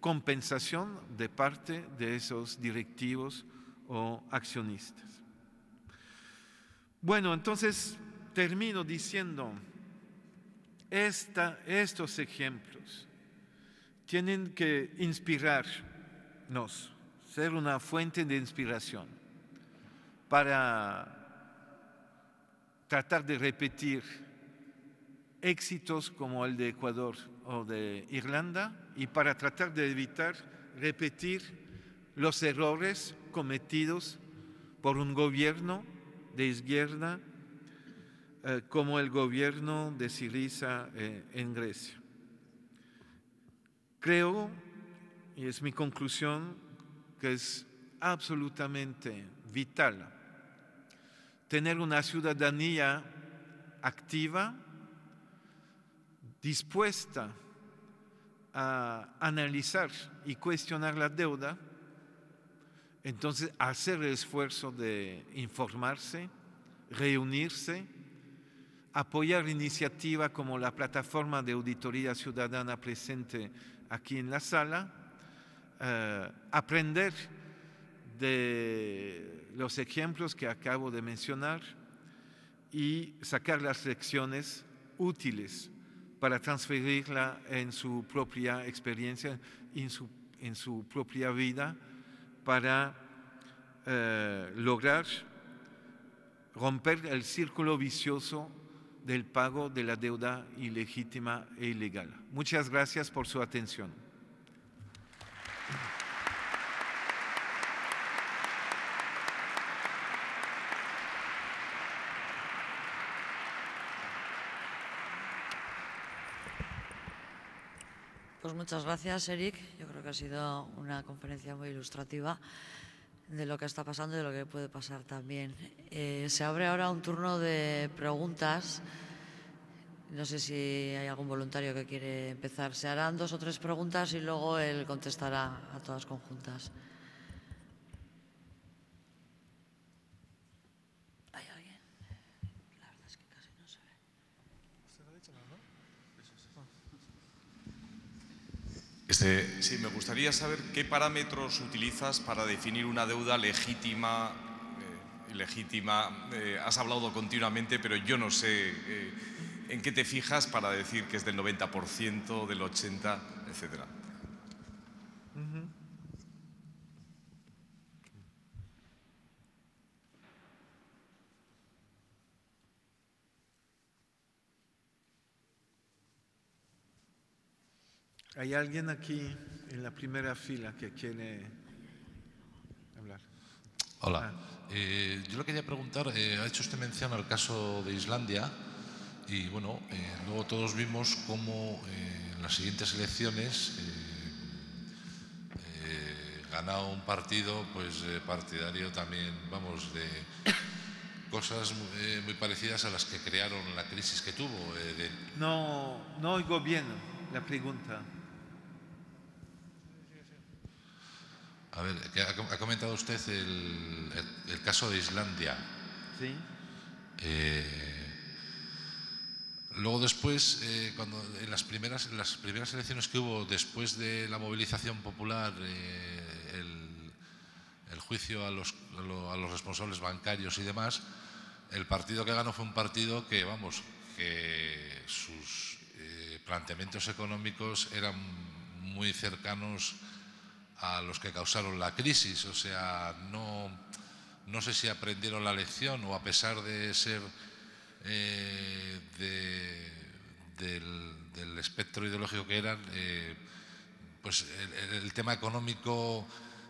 compensación de parte de esos directivos o accionistas. Bueno, entonces termino diciendo, estos ejemplos tienen que inspirarnos, ser una fuente de inspiración para tratar de repetir éxitos como el de Ecuador o de Irlanda y para tratar de evitar repetir los errores cometidos por un gobierno de izquierda eh, como el gobierno de Siriza eh, en Grecia. Creo, y es mi conclusión, que es absolutamente vital tener una ciudadanía activa, dispuesta a analizar y cuestionar la deuda, entonces hacer el esfuerzo de informarse, reunirse, apoyar iniciativas como la plataforma de auditoría ciudadana presente aquí en la sala, eh, aprender de los ejemplos que acabo de mencionar y sacar las lecciones útiles para transferirla en su propia experiencia, en su, propia vida, para eh, lograr romper el círculo vicioso del pago de la deuda ilegítima e ilegal. Muchas gracias por su atención. Pues muchas gracias, Eric. Yo creo que ha sido una conferencia muy ilustrativa de lo que está pasando y de lo que puede pasar también. Eh, se abre ahora un turno de preguntas. No sé si hay algún voluntario que quiere empezar. Se harán dos o tres preguntas y luego él contestará a todas conjuntas. Este, sí, me gustaría saber qué parámetros utilizas para definir una deuda legítima, eh, eh, has hablado continuamente, pero yo no sé eh, en qué te fijas para decir que es del 90%, del 80%, etc. Hay alguien aquí en la primera fila que quiere hablar. Hola. Ah. Eh, yo lo quería preguntar, eh, ha hecho usted mención al caso de Islandia y bueno, eh, luego todos vimos cómo en las siguientes elecciones ganaba un partido pues partidario también, vamos, de cosas muy parecidas a las que crearon la crisis que tuvo. No, no oigo bien la pregunta. A ver, ha comentado usted el, caso de Islandia. Sí. Eh, luego después, eh, cuando en las primeras, en las primeras elecciones que hubo después de la movilización popular, eh, el, juicio a los, los responsables bancarios y demás, el partido que ganó fue un partido que, vamos, que sus planteamientos económicos eran muy cercanos a los que causaron la crisis. O sea, no, no sé si aprendieron la lección o a pesar de ser eh, del, espectro ideológico que eran, eh, pues el, tema económico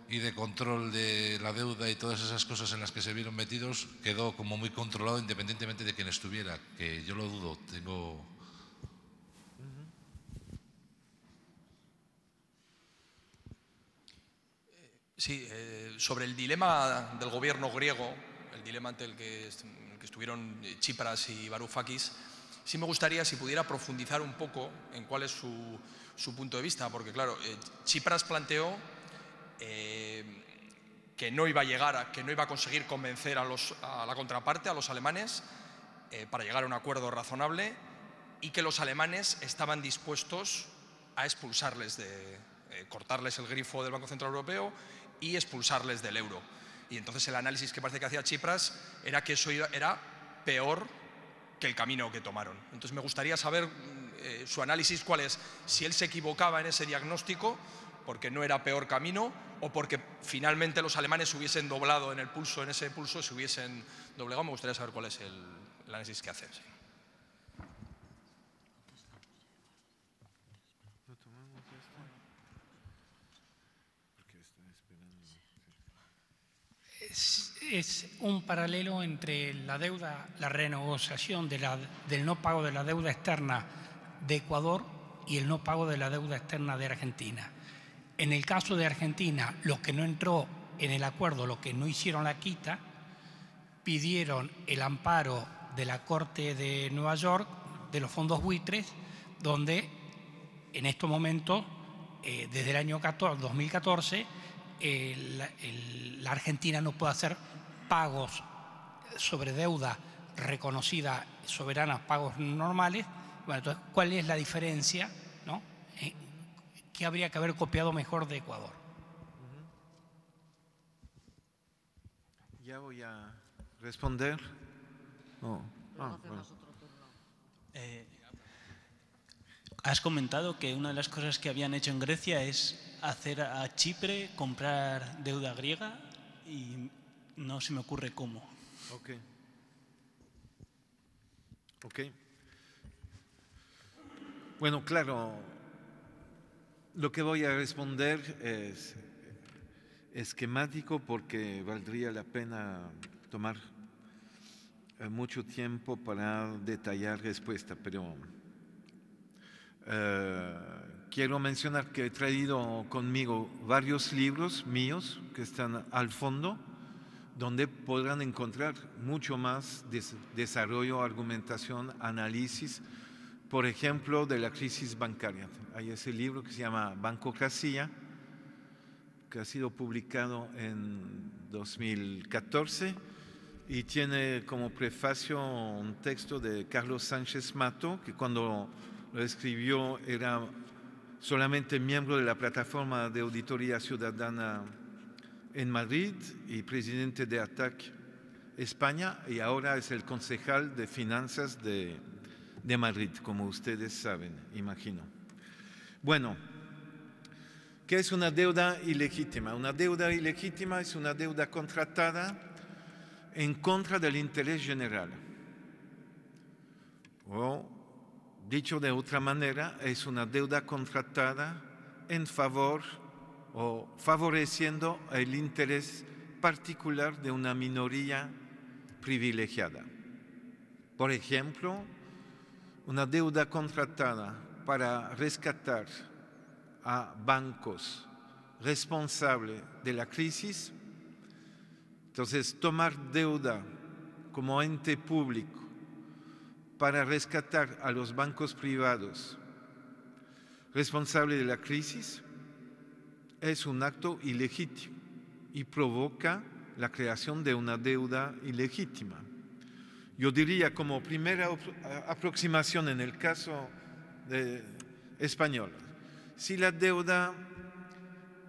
y de control de la deuda y todas esas cosas en las que se vieron metidos quedó como muy controlado independientemente de quien estuviera, que yo lo dudo, tengo Sí, eh, sobre el dilema del gobierno griego, el dilema ante el que, estuvieron Chipras eh, y Varoufakis, sí me gustaría si pudiera profundizar un poco en cuál es su, punto de vista, porque claro, Chipras eh, planteó que no iba a llegar, que no iba a conseguir convencer a, a la contraparte, a los alemanes, para llegar a un acuerdo razonable y que los alemanes estaban dispuestos a expulsarles de cortarles el grifo del Banco Central Europeo y expulsarles del euro. Y entonces el análisis que parece que hacía Chipras era que eso era peor que el camino que tomaron. Entonces me gustaría saber eh, su análisis cuál es, si él se equivocaba en ese diagnóstico porque no era peor camino o porque finalmente los alemanes hubiesen doblado en el pulso, en ese pulso se hubiesen doblegado. Me gustaría saber cuál es el, análisis que hace. es un paralelo entre la deuda, la renegociación del no pago de la deuda externa de Ecuador y el no pago de la deuda externa de Argentina. En el caso de Argentina, los que no entró en el acuerdo, los que no hicieron la quita, pidieron el amparo de la Corte de Nueva York, de los fondos buitres, donde en estos momentos, eh, desde el año 2014, la Argentina no puede hacer pagos sobre deuda reconocida soberana, pagos normales. ¿cuál es la diferencia? Eh, ¿Qué habría que haber copiado mejor de Ecuador? Ya voy a responder. Ah, Has comentado que una de las cosas que habían hecho en Grecia es hacer a Chipre comprar deuda griega y no se me ocurre cómo. Ok. Bueno, claro, lo que voy a responder es esquemático porque valdría la pena tomar eh, mucho tiempo para detallar respuesta, pero eh, quiero mencionar que he traído conmigo varios libros míos que están al fondo, donde podrán encontrar mucho más desarrollo, argumentación, análisis, por ejemplo, de la crisis bancaria. Hay ese libro que se llama Banco Casilla, que ha sido publicado en 2014 y tiene como prefacio un texto de Carlos Sánchez Mato, que cuando lo escribió, era solamente miembro de la plataforma de auditoría ciudadana en Madrid y presidente de ATAC España y ahora es el concejal de finanzas de, Madrid, como ustedes saben, imagino. Bueno, ¿qué es una deuda ilegítima? Una deuda ilegítima es una deuda contratada en contra del interés general Dicho de otra manera, es una deuda contratada en favor o favoreciendo el interés particular de una minoría privilegiada. Por ejemplo, una deuda contratada para rescatar a bancos responsables de la crisis. Entonces, tomar deuda como ente público para rescatar a los bancos privados responsable de la crisis es un acto ilegítimo y provoca la creación de una deuda ilegítima. Yo diría como primera aproximación en el caso de español, si la deuda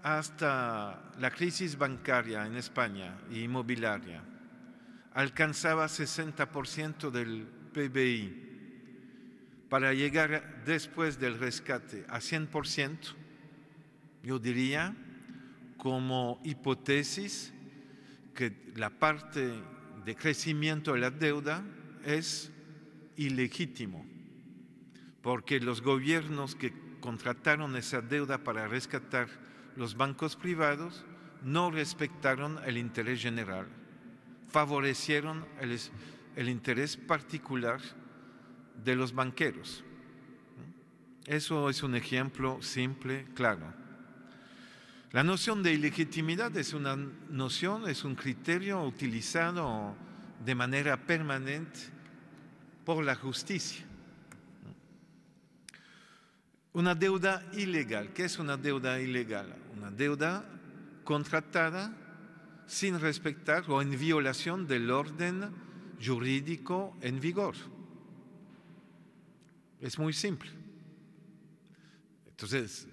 hasta la crisis bancaria en España y inmobiliaria alcanzaba 60% del PBI para llegar después del rescate a 100%, yo diría como hipótesis que la parte de crecimiento de la deuda es ilegítimo, porque los gobiernos que contrataron esa deuda para rescatar los bancos privados no respetaron el interés general, favorecieron el el interés particular de los banqueros. Eso es un ejemplo simple, claro. La noción de ilegitimidad es una noción, es un criterio utilizado de manera permanente por la justicia. Una deuda ilegal. ¿Qué es una deuda ilegal? Una deuda contratada sin respetar o en violación del orden jurídico en vigor. Es muy simple. Entonces,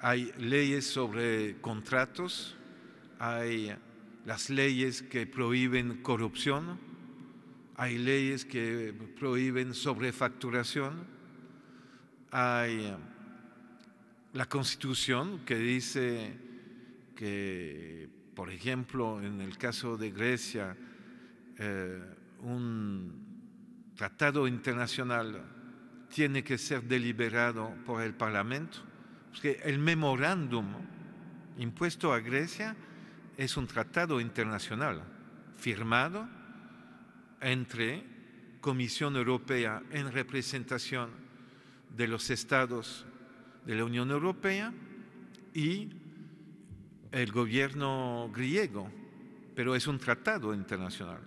hay leyes sobre contratos, hay las leyes que prohíben corrupción, hay leyes que prohíben sobrefacturación, hay eh, la constitución que dice que, por ejemplo, en el caso de Grecia, eh, un tratado internacional tiene que ser deliberado por el Parlamento, porque el memorándum impuesto a Grecia es un tratado internacional firmado entre Comisión Europea en representación de los estados de la Unión Europea y el gobierno griego, pero es un tratado internacional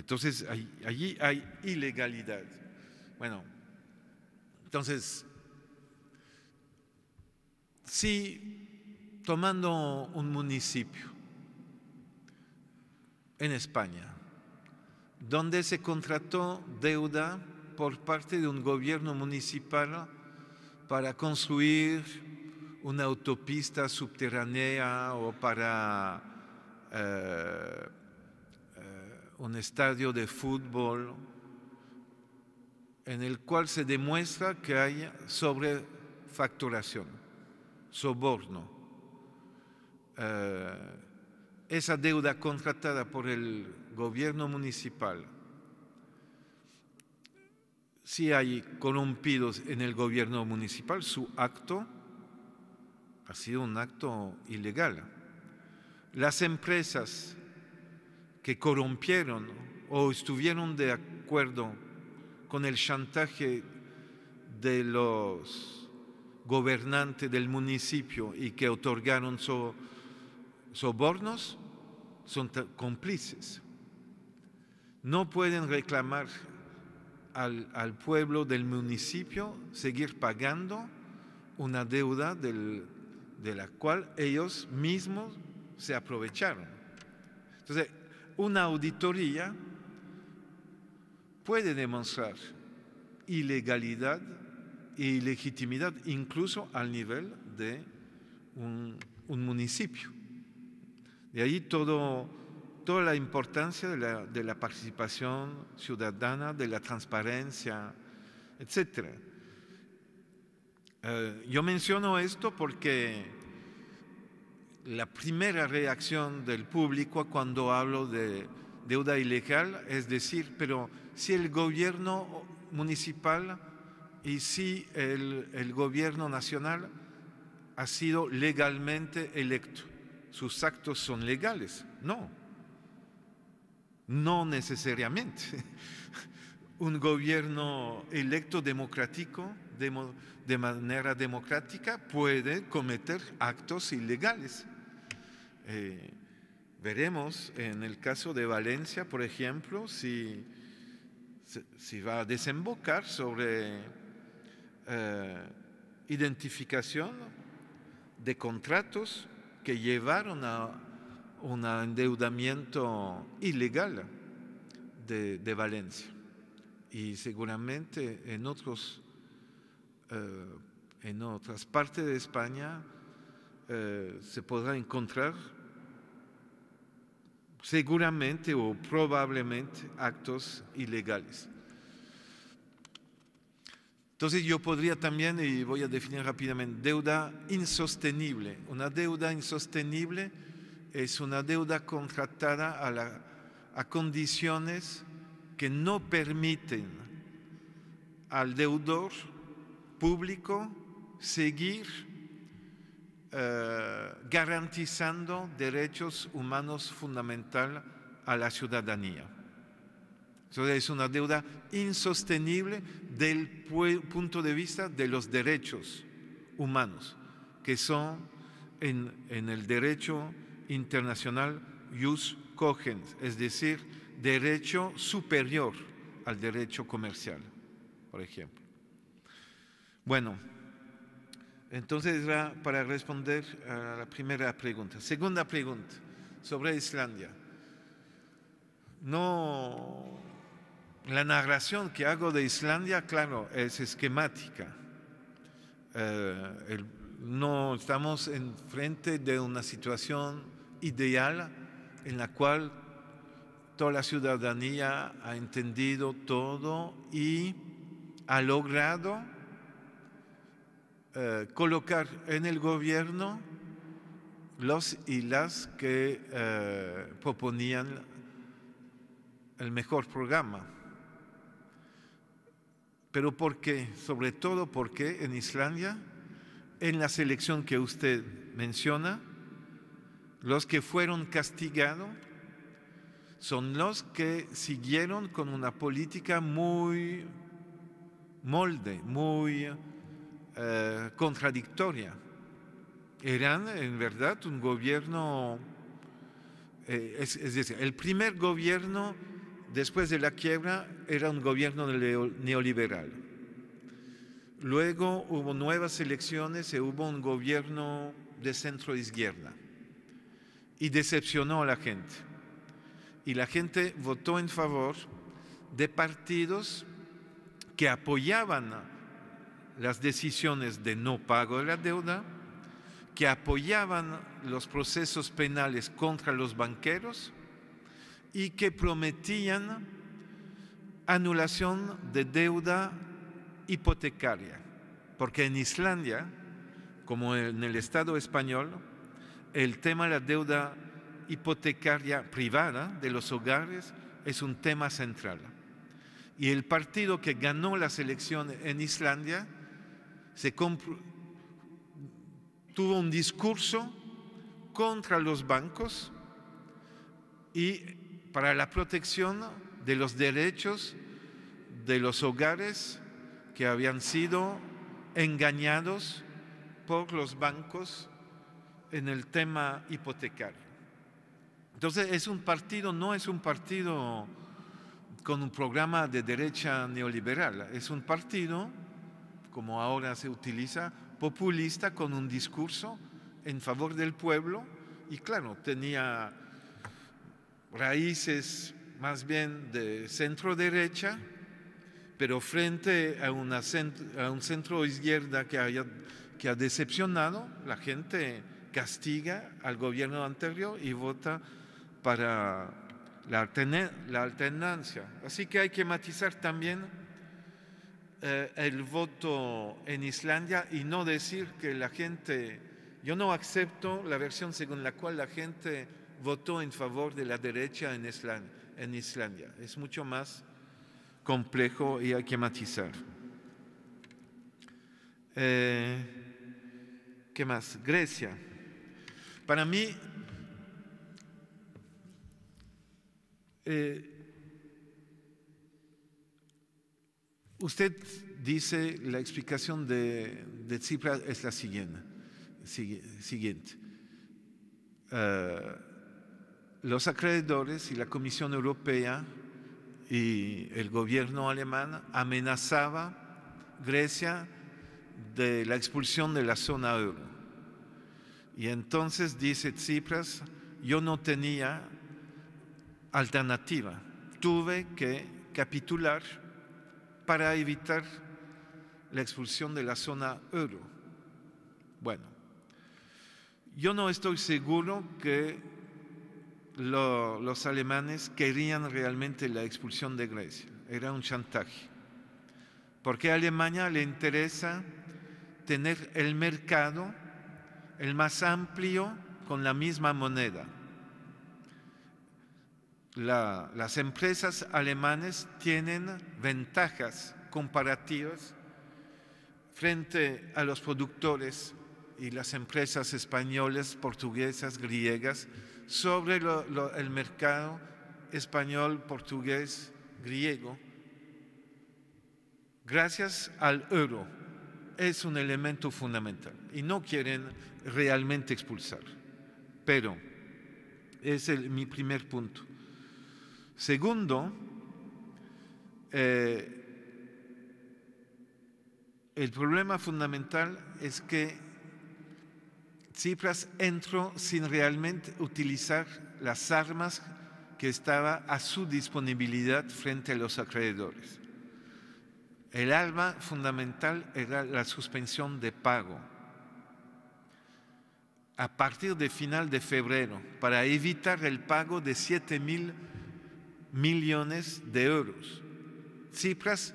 entonces allí hay ilegalidad. Bueno, entonces, si tomando un municipio en España, donde se contrató deuda por parte de un gobierno municipal para construir una autopista subterránea o para... Eh, un estadio de fútbol en el cual se demuestra que hay sobrefacturación, soborno. Eh, esa deuda contratada por el gobierno municipal, si hay corrompidos en el gobierno municipal, su acto ha sido un acto ilegal. Las empresas que corrompieron o estuvieron de acuerdo con el chantaje de los gobernantes del municipio y que otorgaron sobornos, son cómplices. No pueden reclamar al, pueblo del municipio seguir pagando una deuda de la cual ellos mismos se aprovecharon. Entonces, una auditoría puede demostrar ilegalidad e ilegitimidad incluso al nivel de un, municipio. De ahí todo, toda la importancia de la, participación ciudadana, de la transparencia, etc. Eh, yo menciono esto porque la primera reacción del público cuando hablo de deuda ilegal es decir, pero si el gobierno municipal y si el, gobierno nacional ha sido legalmente electo, sus actos son legales. No, no necesariamente. Un gobierno electo democrático, de manera democrática, puede cometer actos ilegales eh, veremos en el caso de Valencia, por ejemplo, si, va a desembocar sobre eh, identificación de contratos que llevaron a un endeudamiento ilegal de, Valencia. Y seguramente en, otros, eh, en otras partes de España eh, se podrá encontrar seguramente o probablemente actos ilegales. Entonces yo podría también, y voy a definir rápidamente, deuda insostenible. Una deuda insostenible es una deuda contratada a condiciones que no permiten al deudor público seguir eh, garantizando derechos humanos fundamental a la ciudadanía. es una deuda insostenible del punto de vista de los derechos humanos, que son en, en el derecho internacional jus cogens, es decir, derecho superior al derecho comercial, por ejemplo. Bueno, entonces era para responder a la primera pregunta. Segunda pregunta, sobre Islandia. No, la narración que hago de Islandia, claro, es esquemática. Eh, no estamos enfrente de una situación ideal en la cual toda la ciudadanía ha entendido todo y ha logrado eh, colocar en el gobierno los y las que eh, proponían el mejor programa. Pero ¿por qué? Sobre todo porque en Islandia, en la selección que usted menciona, los que fueron castigados son los que siguieron con una política muy molde, muy eh, contradictoria. Eran, en verdad, un gobierno, eh, es, es, decir, el primer gobierno después de la quiebra era un gobierno neoliberal. Luego hubo nuevas elecciones y hubo un gobierno de centro izquierda. Y decepcionó a la gente. Y la gente votó en favor de partidos que apoyaban las decisiones de no pago de la deuda, que apoyaban los procesos penales contra los banqueros y que prometían anulación de deuda hipotecaria, porque en Islandia, como en el Estado español, el tema de la deuda hipotecaria privada de los hogares es un tema central. Y el partido que ganó las elecciones en Islandia se tuvo un discurso contra los bancos y para la protección de los derechos de los hogares que habían sido engañados por los bancos en el tema hipotecario. Entonces es un partido, no es un partido con un programa de derecha neoliberal, es un partido como ahora se utiliza, populista con un discurso en favor del pueblo y claro, tenía raíces más bien de centro derecha, pero frente a, una a un centro izquierda que, haya, que ha decepcionado, la gente castiga al gobierno anterior y vota para la, la alternancia. Así que hay que matizar también eh, el voto en Islandia y no decir que la gente, yo no acepto la versión según la cual la gente votó en favor de la derecha en Islandia. En Islandia. Es mucho más complejo y hay que matizar. Eh, ¿Qué más? Grecia. Para mí, eh, Usted dice, la explicación de, Tsipras es la siguiente. siguiente. Eh, los acreedores y la Comisión Europea y el gobierno alemán amenazaba Grecia de la expulsión de la zona euro. Y entonces dice Tsipras, yo no tenía alternativa, tuve que capitular para evitar la expulsión de la zona euro. Bueno, yo no estoy seguro que los alemanes querían realmente la expulsión de Grecia, era un chantaje, porque a Alemania le interesa tener el mercado el más amplio con la misma moneda las empresas alemanas tienen ventajas comparativas frente a los productores y las empresas españolas, portuguesas, griegas, sobre el mercado español, portugués, griego, gracias al euro. Es un elemento fundamental y no quieren realmente expulsar. Pero es mi primer punto. Segundo, eh, el problema fundamental es que Tsipras entró sin realmente utilizar las armas que estaba a su disponibilidad frente a los acreedores. El arma fundamental era la suspensión de pago. A partir de final de febrero, para evitar el pago de siete mil millones de euros. Tsipras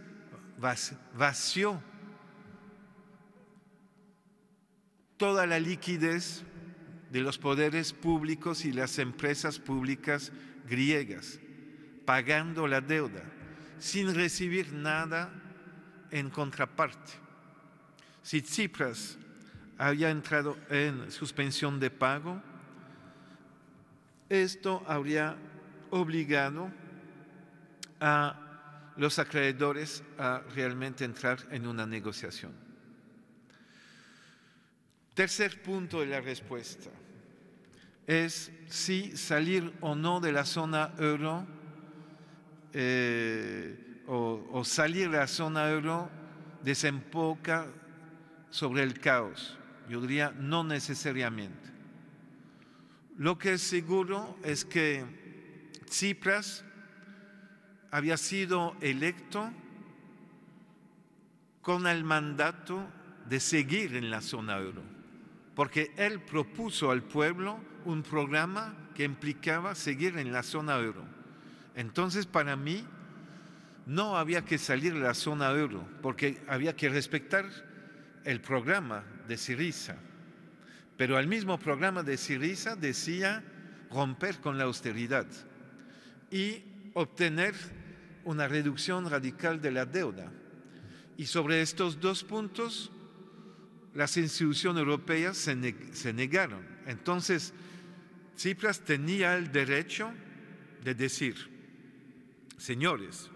vació toda la liquidez de los poderes públicos y las empresas públicas griegas, pagando la deuda, sin recibir nada en contraparte. Si Tsipras había entrado en suspensión de pago, esto habría obligado a los acreedores a realmente entrar en una negociación. Tercer punto de la respuesta es si salir o no de la zona euro eh, o, o salir de la zona euro desemboca sobre el caos. Yo diría no necesariamente. Lo que es seguro es que Tsipras había sido electo con el mandato de seguir en la zona euro, porque él propuso al pueblo un programa que implicaba seguir en la zona euro. Entonces, para mí, no había que salir de la zona euro, porque había que respetar el programa de Siriza. Pero el mismo programa de Siriza decía romper con la austeridad y obtener una reducción radical de la deuda. Y sobre estos dos puntos, las instituciones europeas se, negaron. Entonces, Tsipras tenía el derecho de decir, señores,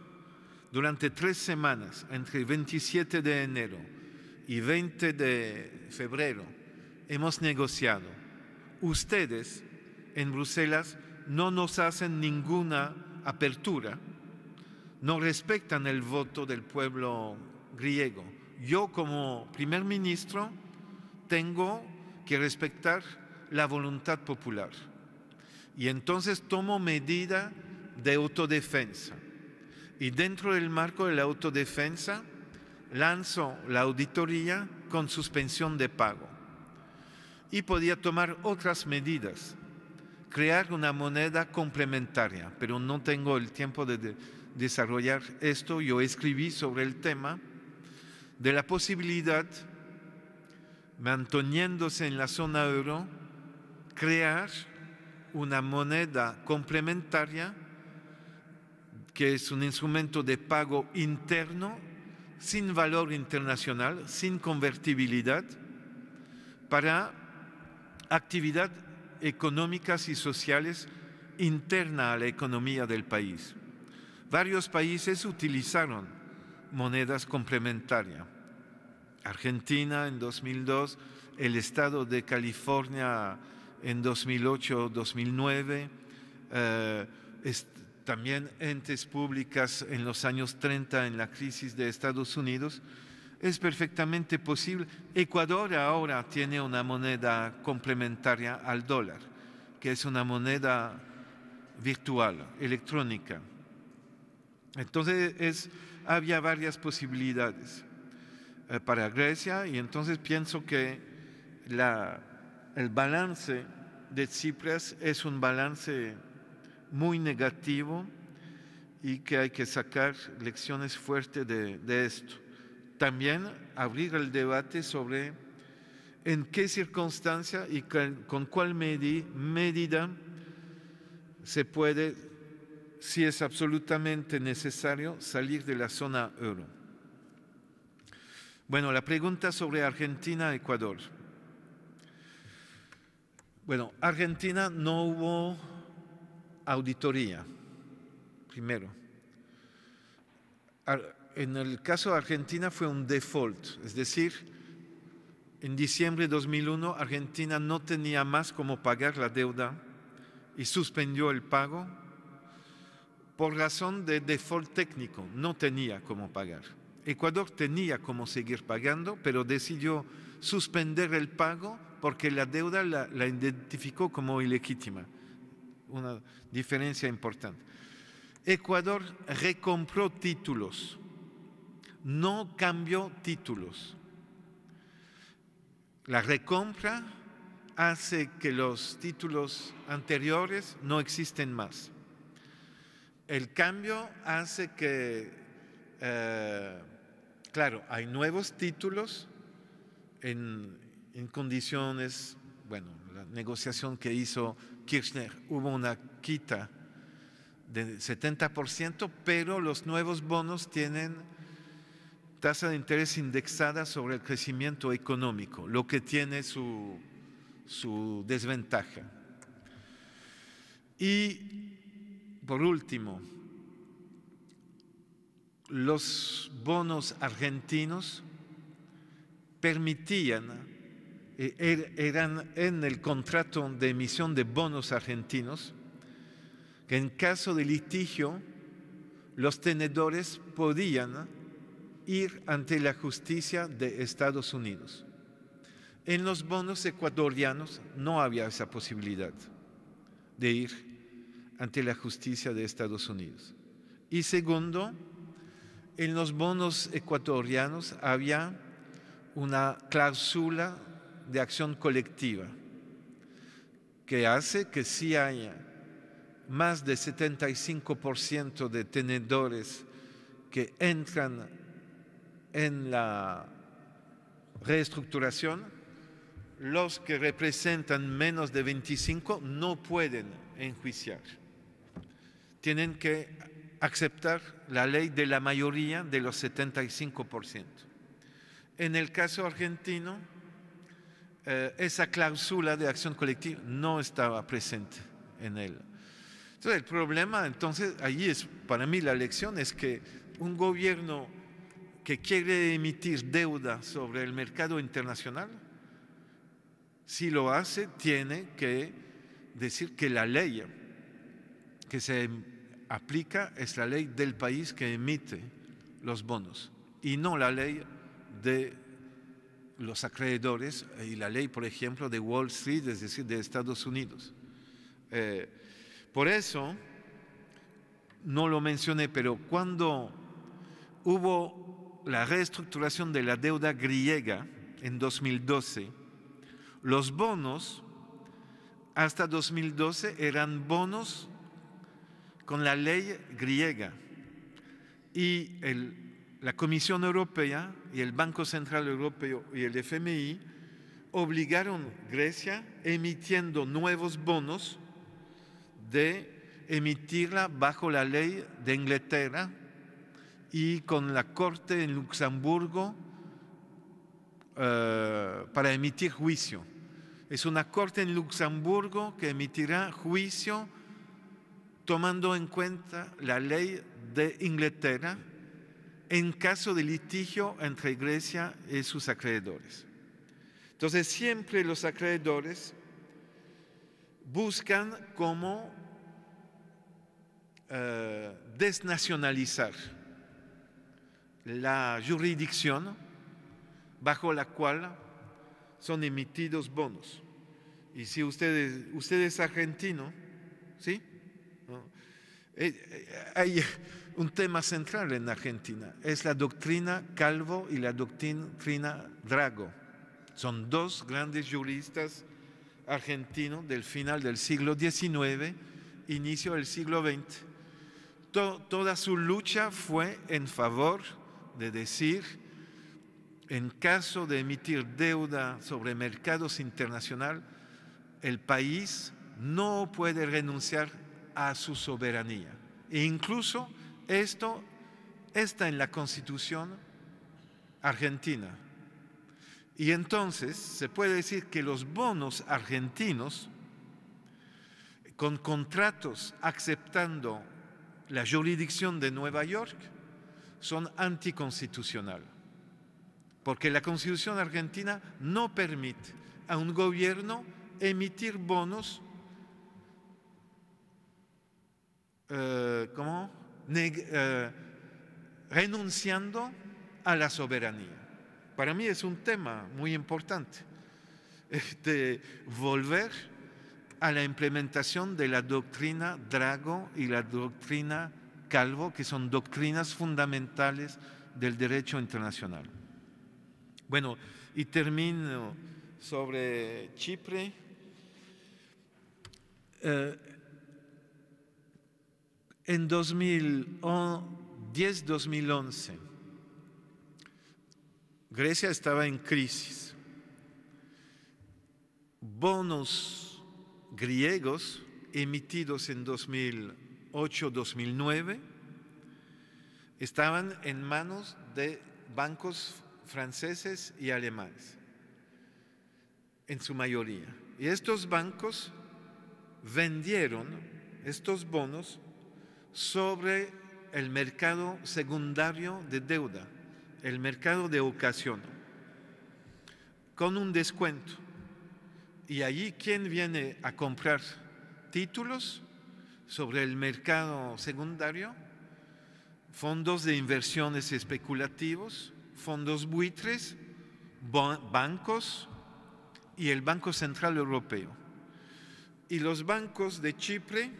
durante tres semanas, entre el 27 de enero y 20 de febrero, hemos negociado. Ustedes en Bruselas no nos hacen ninguna apertura no respetan el voto del pueblo griego. Yo como primer ministro tengo que respetar la voluntad popular. Y entonces tomo medida de autodefensa. Y dentro del marco de la autodefensa lanzo la auditoría con suspensión de pago. Y podía tomar otras medidas, crear una moneda complementaria, pero no tengo el tiempo de, desarrollar esto. Yo escribí sobre el tema de la posibilidad, manteniéndose en la zona euro, crear una moneda complementaria que es un instrumento de pago interno sin valor internacional, sin convertibilidad, para actividad económicas y sociales interna a la economía del país. Varios países utilizaron monedas complementarias. Argentina en 2002, el estado de California en 2008-2009, eh, también entes públicas en los años 30 en la crisis de Estados Unidos es perfectamente posible. Ecuador ahora tiene una moneda complementaria al dólar, que es una moneda virtual, electrónica. Entonces había varias posibilidades eh, para Grecia y entonces pienso que el balance de Cipras es un balance muy negativo y que hay que sacar lecciones fuertes de esto. También abrir el debate sobre en qué circunstancia y con, cuál medida se puede, si es absolutamente necesario, salir de la zona euro. Bueno, la pregunta sobre Argentina-Ecuador. Bueno, Argentina no hubo auditoría, primero en el caso de Argentina fue un default, es decir, en diciembre de 2001 Argentina no tenía más cómo pagar la deuda y suspendió el pago por razón de default técnico, no tenía cómo pagar. Ecuador tenía cómo seguir pagando, pero decidió suspender el pago porque la deuda la, la identificó como ilegítima. Una diferencia importante. Ecuador recompró títulos no cambió títulos. La recompra hace que los títulos anteriores no existen más. El cambio hace que, eh, claro, hay nuevos títulos en, en condiciones, bueno, la negociación que hizo Kirchner, hubo una quita de 70%, pero los nuevos bonos tienen tasa de interés indexada sobre el crecimiento económico, lo que tiene su, desventaja. Y por último, los bonos argentinos permitían, eh, er, eran en el contrato de emisión de bonos argentinos, que en caso de litigio los tenedores podían ir ante la justicia de Estados Unidos. En los bonos ecuatorianos no había esa posibilidad de ir ante la justicia de Estados Unidos. Y segundo, en los bonos ecuatorianos había una cláusula de acción colectiva que hace que si haya más de 75% de tenedores que entran en la reestructuración, los que representan menos de 25 no pueden enjuiciar. Tienen que aceptar la ley de la mayoría de los 75%. En el caso argentino, eh, esa cláusula de acción colectiva no estaba presente en él. Entonces, el problema, entonces, allí es, para mí la lección es que un gobierno que quiere emitir deuda sobre el mercado internacional, si lo hace, tiene que decir que la ley que se em, aplica es la ley del país que emite los bonos y no la ley de los acreedores y la ley, por ejemplo, de Wall Street, es decir, de Estados Unidos. Eh, por eso, no lo mencioné, pero cuando hubo la reestructuración de la deuda griega en 2012, los bonos hasta 2012 eran bonos con la ley griega y la Comisión Europea y el Banco Central Europeo y el FMI obligaron a Grecia emitiendo nuevos bonos de emitirla bajo la ley de Inglaterra y con la Corte en Luxemburgo eh, para emitir juicio. Es una Corte en Luxemburgo que emitirá juicio tomando en cuenta la ley de Inglaterra en caso de litigio entre Iglesia y sus acreedores. Entonces siempre los acreedores buscan cómo eh, desnacionalizar la jurisdicción bajo la cual son emitidos bonos. Y si usted es argentino, ¿sí? Eh, eh, hay un tema central en Argentina, es la doctrina Calvo y la doctrina Drago. Son dos grandes juristas argentinos del final del siglo XIX, inicio del siglo XX. toda su lucha fue en favor de de decir, en caso de emitir deuda sobre mercados internacionales el país no puede renunciar a su soberanía. E incluso esto está en la constitución argentina. Y entonces se puede decir que los bonos argentinos, con contratos aceptando la jurisdicción de Nueva York, son anticonstitucional porque la constitución argentina no permite a un gobierno emitir bonos eh, eh, renunciando a la soberanía. Para mí es un tema muy importante, este, volver a la implementación de la doctrina Drago y la doctrina Calvo, que son doctrinas fundamentales del derecho internacional. Bueno, y termino sobre Chipre. Eh, en 2010-2011, Grecia estaba en crisis. Bonos griegos emitidos en 2011 2008-2009 estaban en manos de bancos franceses y alemanes, en su mayoría. Y estos bancos vendieron estos bonos sobre el mercado secundario de deuda, el mercado de ocasión, con un descuento. Y allí ¿quién viene a comprar títulos sobre el mercado secundario, fondos de inversiones especulativos, fondos buitres, bancos y el Banco Central Europeo. Y los bancos de Chipre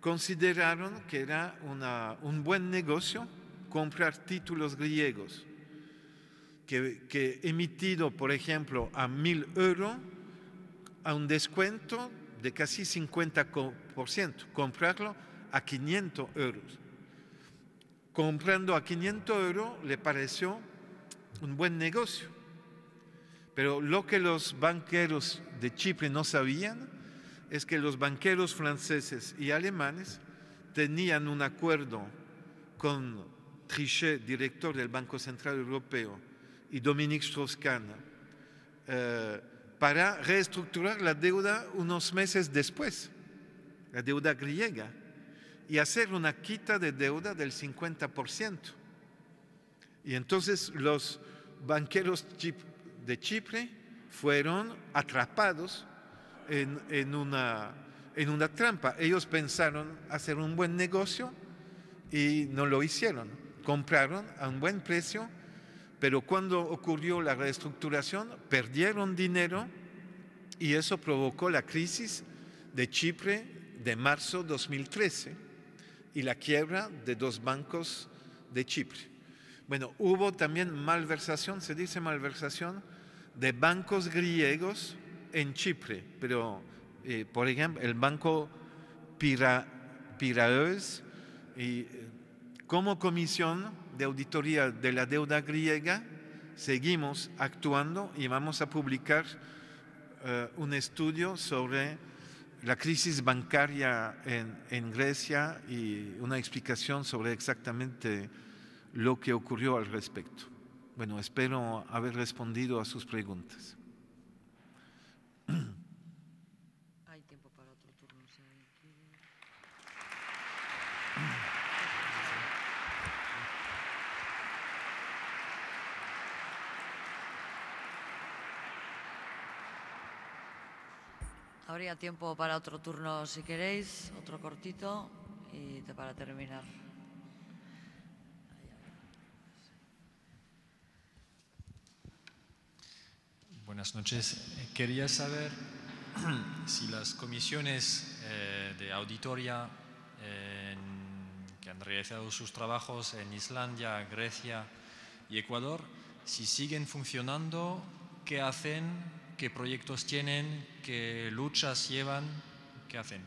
consideraron que era un buen negocio comprar títulos griegos, que, que emitido, por ejemplo, a mil euros, a un descuento de casi 50 comprarlo a 500 euros. Comprando a 500 euros le pareció un buen negocio, pero lo que los banqueros de Chipre no sabían es que los banqueros franceses y alemanes tenían un acuerdo con Trichet, director del Banco Central Europeo, y Dominique Strauss-Kahn, eh, para reestructurar la deuda unos meses después la deuda griega, y hacer una quita de deuda del 50%. Y entonces los banqueros de Chipre fueron atrapados en, una, en una trampa. Ellos pensaron hacer un buen negocio y no lo hicieron. Compraron a un buen precio, pero cuando ocurrió la reestructuración perdieron dinero y eso provocó la crisis de Chipre de marzo 2013 y la quiebra de dos bancos de Chipre. Bueno, hubo también malversación, se dice malversación, de bancos griegos en Chipre, pero eh, por ejemplo el banco Piraeus, y eh, como comisión de auditoría de la deuda griega, seguimos actuando y vamos a publicar eh, un estudio sobre la crisis bancaria en, Grecia y una explicación sobre exactamente lo que ocurrió al respecto. Bueno, espero haber respondido a sus preguntas. Habría tiempo para otro turno si queréis, otro cortito y para terminar. Buenas noches. Quería saber si las comisiones eh, de auditoría que han realizado sus trabajos en Islandia, Grecia y Ecuador, si siguen funcionando, qué hacen qué proyectos tienen, qué luchas llevan, qué hacen.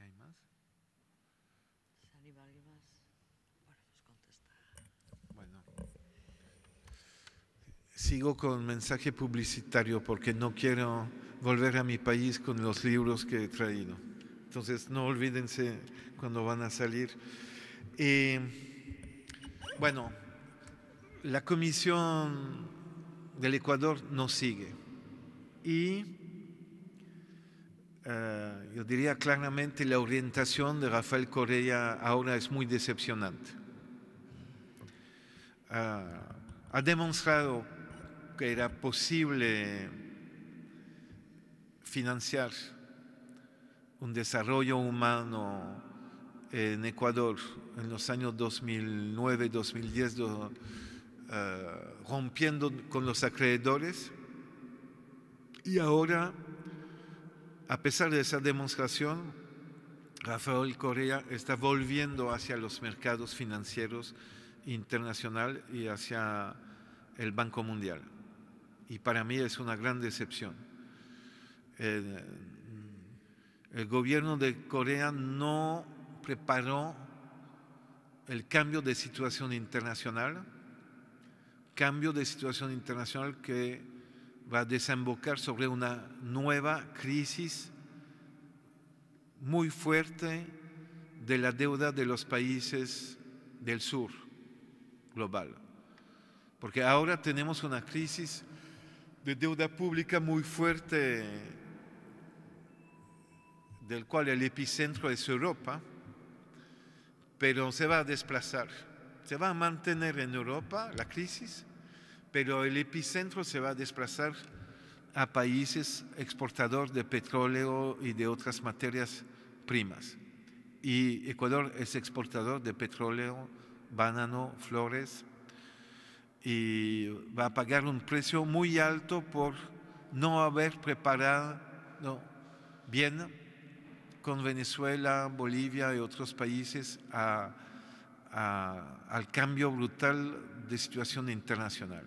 ¿Hay más? alguien más? Pues bueno, Sigo con mensaje publicitario porque no quiero volver a mi país con los libros que he traído. Entonces, no olvídense cuando van a salir. Eh, bueno, la Comisión del Ecuador no sigue y eh, yo diría claramente la orientación de Rafael Correa ahora es muy decepcionante. Eh, ha demostrado que era posible financiar un desarrollo humano en Ecuador en los años 2009, 2010, eh, rompiendo con los acreedores. Y ahora, a pesar de esa demostración, Rafael Correa está volviendo hacia los mercados financieros internacional y hacia el Banco Mundial. Y para mí es una gran decepción. Eh, el gobierno de Corea no preparó el cambio de situación internacional, cambio de situación internacional que va a desembocar sobre una nueva crisis muy fuerte de la deuda de los países del sur global. Porque ahora tenemos una crisis de deuda pública muy fuerte, del cual el epicentro es Europa pero se va a desplazar. Se va a mantener en Europa la crisis, pero el epicentro se va a desplazar a países exportadores de petróleo y de otras materias primas. Y Ecuador es exportador de petróleo, banano, flores, y va a pagar un precio muy alto por no haber preparado bien con Venezuela, Bolivia y otros países al cambio brutal de situación internacional.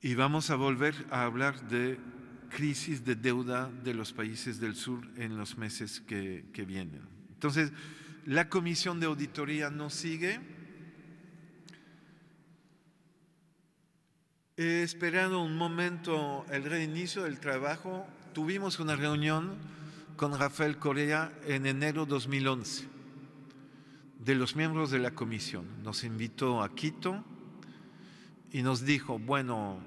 Y vamos a volver a hablar de crisis de deuda de los países del sur en los meses que, que vienen. Entonces, la comisión de auditoría no sigue, Esperando un momento el reinicio del trabajo. Tuvimos una reunión con Rafael Correa en enero 2011 de los miembros de la comisión. Nos invitó a Quito y nos dijo, bueno,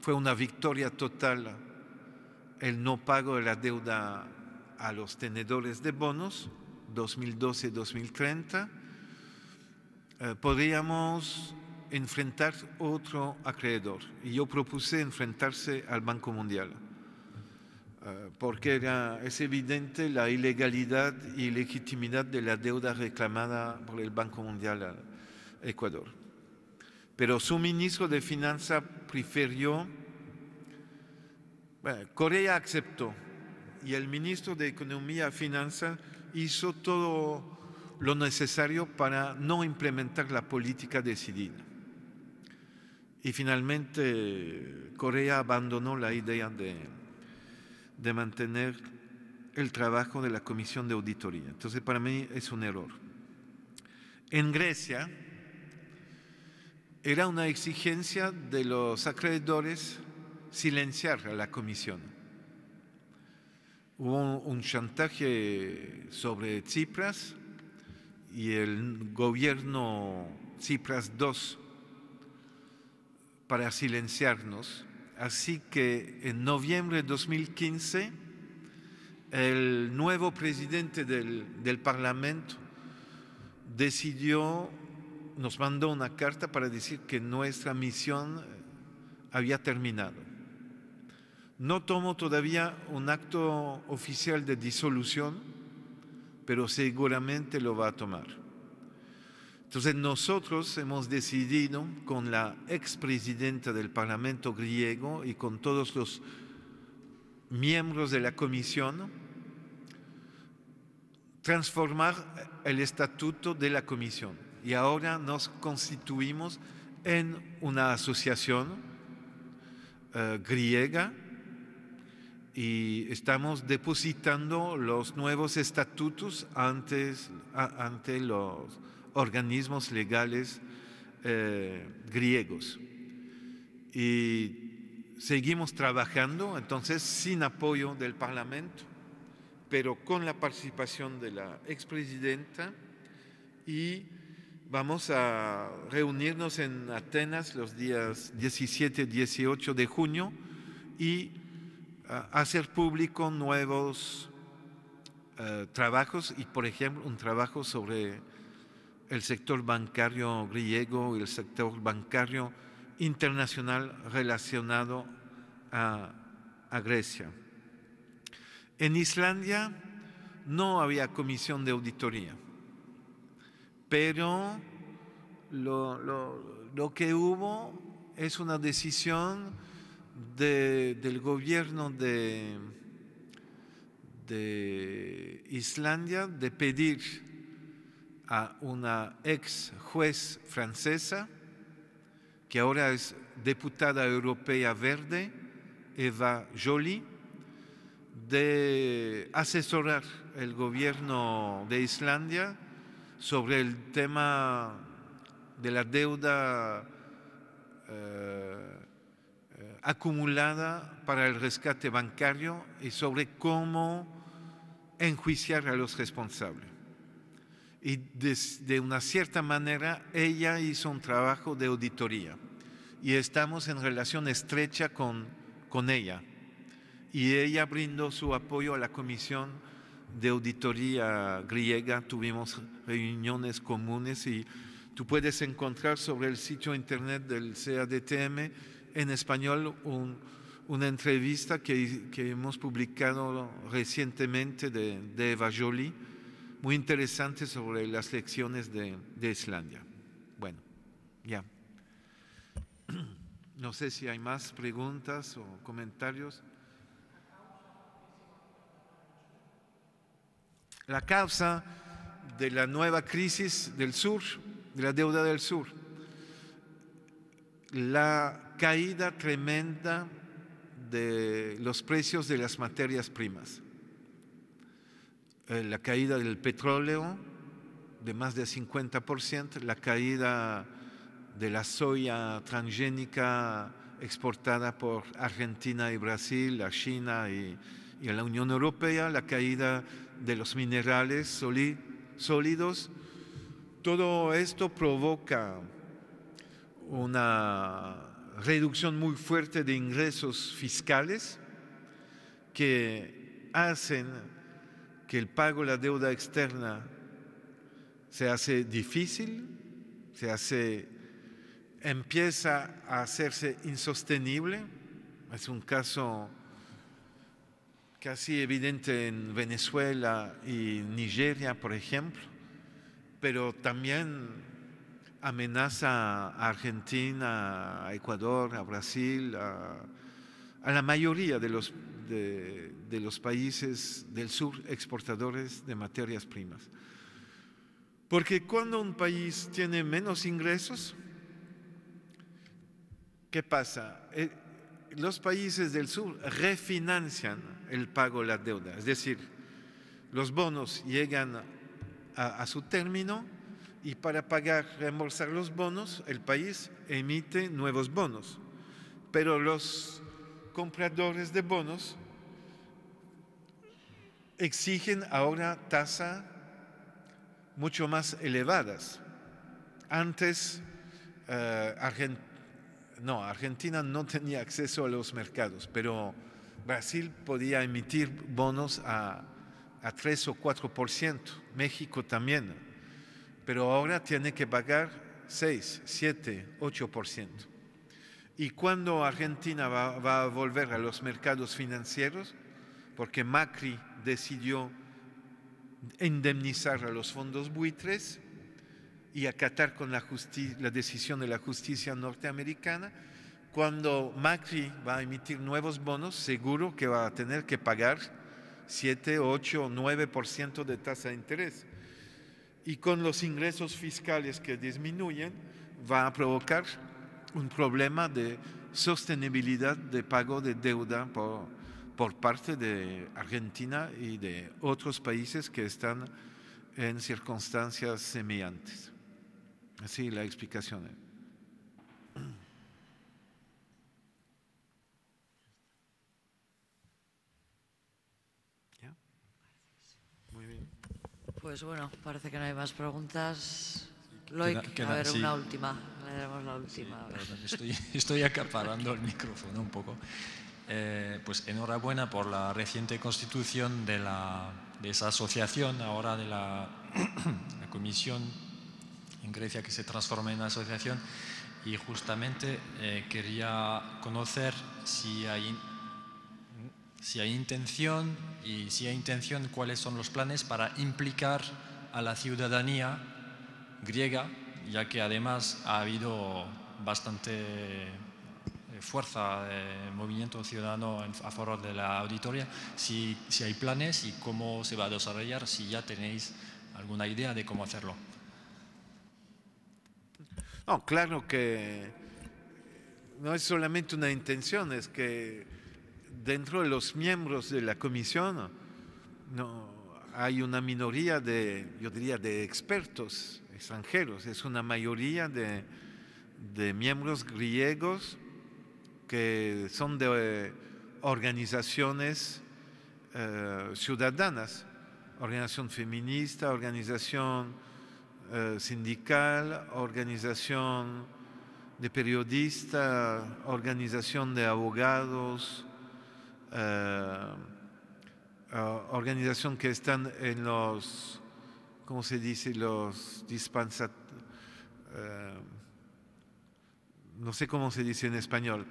fue una victoria total el no pago de la deuda a los tenedores de bonos 2012-2030. Eh, podríamos enfrentar otro acreedor y yo propuse enfrentarse al Banco Mundial eh, porque es evidente la ilegalidad y legitimidad de la deuda reclamada por el Banco Mundial a Ecuador. Pero su ministro de Finanzas prefirió, bueno, eh, Corea aceptó y el ministro de Economía y Finanzas hizo todo lo necesario para no implementar la política decidida. Y finalmente Corea abandonó la idea de de mantener el trabajo de la comisión de auditoría. Entonces, para mí es un error. En Grecia era una exigencia de los acreedores silenciar a la comisión. Hubo un chantaje sobre Tsipras y el gobierno Tsipras II para silenciarnos Así que en noviembre de 2015, el nuevo presidente del, Parlamento decidió, nos mandó una carta para decir que nuestra misión eh, había terminado. No tomó todavía un acto oficial de disolución, pero seguramente lo va a tomar. Entonces nosotros hemos decidido con la expresidenta del Parlamento griego y con todos los miembros de la comisión transformar el estatuto de la comisión y ahora nos constituimos en una asociación eh, griega y estamos depositando los nuevos estatutos antes, ante los organismos legales eh, griegos. Y seguimos trabajando, entonces, sin apoyo del Parlamento, pero con la participación de la expresidenta y vamos a reunirnos en Atenas los días 17 y 18 de junio y eh, hacer público nuevos eh, trabajos y, por ejemplo, un trabajo sobre el sector bancario griego y el sector bancario internacional relacionado a, Grecia. En Islandia no había comisión de auditoría, pero lo, que hubo es una decisión del gobierno de Islandia de pedir a una ex juez francesa que ahora es diputada europea verde, Eva Jolie, de asesorar el gobierno de Islandia sobre el tema de la deuda eh, acumulada para el rescate bancario y sobre cómo enjuiciar a los responsables y de, una cierta manera ella hizo un trabajo de auditoría y estamos en relación estrecha con, con ella. Y ella brindó su apoyo a la comisión de auditoría griega, tuvimos reuniones comunes y tú puedes encontrar sobre el sitio internet del CADTM en español una entrevista que, hemos publicado recientemente de, de Eva Jolie muy interesante sobre las lecciones de, Islandia. Bueno, ya. No sé si hay más preguntas o comentarios. La causa de la nueva crisis del sur, de la deuda del sur, la caída tremenda de los precios de las materias primas. Eh, la caída del petróleo de más del 50%, la caída de la soya transgénica exportada por Argentina y Brasil a China y, a la Unión Europea, la caída de los minerales sólidos. Todo esto provoca una reducción muy fuerte de ingresos fiscales que hacen que el pago de la deuda externa se hace difícil, se hace, empieza a hacerse insostenible. Es un caso casi evidente en Venezuela y Nigeria, por ejemplo, pero también amenaza a Argentina, a Ecuador, a Brasil, a, a la mayoría de los, de, de los países del sur exportadores de materias primas. Porque cuando un país tiene menos ingresos, ¿qué pasa? Eh, los países del sur refinancian el pago de la deuda, es decir, los bonos llegan a, a su término y para pagar, reembolsar los bonos, el país emite nuevos bonos. Pero los compradores de bonos exigen ahora tasas mucho más elevadas. Antes, eh, Argentina no tenía acceso a los mercados, pero Brasil podía emitir bonos a, a 3 o 4%, México también, pero ahora tiene que pagar 6, 7, 8%. ¿Y cuándo Argentina va a volver a los mercados financieros? Porque Macri decidió indemnizar a los fondos buitres y acatar con la, decisión de la justicia norteamericana. Cuando Macri va a emitir nuevos bonos, seguro que va a tener que pagar 7, 8 o 9% de tasa de interés. Y con los ingresos fiscales que disminuyen, va a provocar un problema de sostenibilidad de pago de deuda por, por parte de Argentina y de otros países que están en circunstancias semejantes. Así la explicación. es. Muy bien. Pues bueno, parece que no hay más preguntas. Loic, a ver, una última. Le la última. estoy, estoy acaparando el micrófono un poco. Eh, pues enhorabuena por la reciente constitución de, la, de esa asociación, ahora de la, comisión en Grecia que se transforma en asociación. Y justamente eh, quería conocer si hay, si hay intención y si hay intención cuáles son los planes para implicar a la ciudadanía griega, ya que además ha habido bastante fuerza, del movimiento ciudadano a favor de la auditoría, si, si hay planes y cómo se va a desarrollar, si ya tenéis alguna idea de cómo hacerlo. No, claro que no es solamente una intención, es que dentro de los miembros de la comisión no, hay una minoría de, yo diría, de expertos extranjeros, es una mayoría de, de miembros griegos que son de eh, organizaciones eh, ciudadanas, organización feminista, organización eh, sindical, organización de periodistas, organización de abogados, organización que están en los, ¿cómo se dice? Los no sé cómo se dice en español,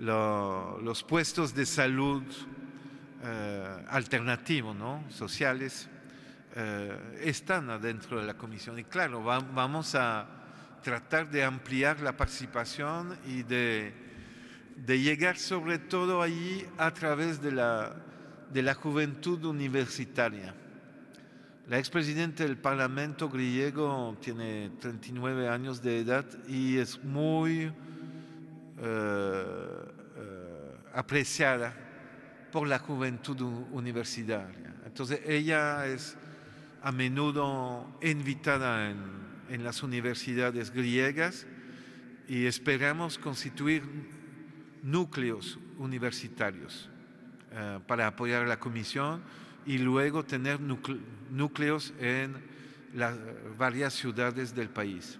los puestos de salud eh, alternativos, ¿no? sociales, eh, están adentro de la comisión. Y claro, vamos a tratar de ampliar la participación y de, llegar sobre todo allí a través de la, de la juventud universitaria. La expresidenta del Parlamento griego tiene 39 años de edad y es muy eh, apreciada por la juventud universitaria. Entonces ella es a menudo invitada en, las universidades griegas y esperamos constituir núcleos universitarios eh, para apoyar a la comisión y luego tener núcleos en las varias ciudades del país.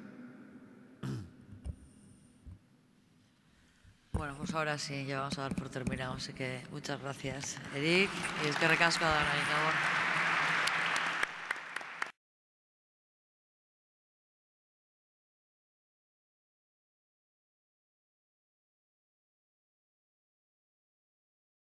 Bueno, pues ahora sí, ya vamos a dar por terminado. Así que muchas gracias, Eric. Y es que recasco a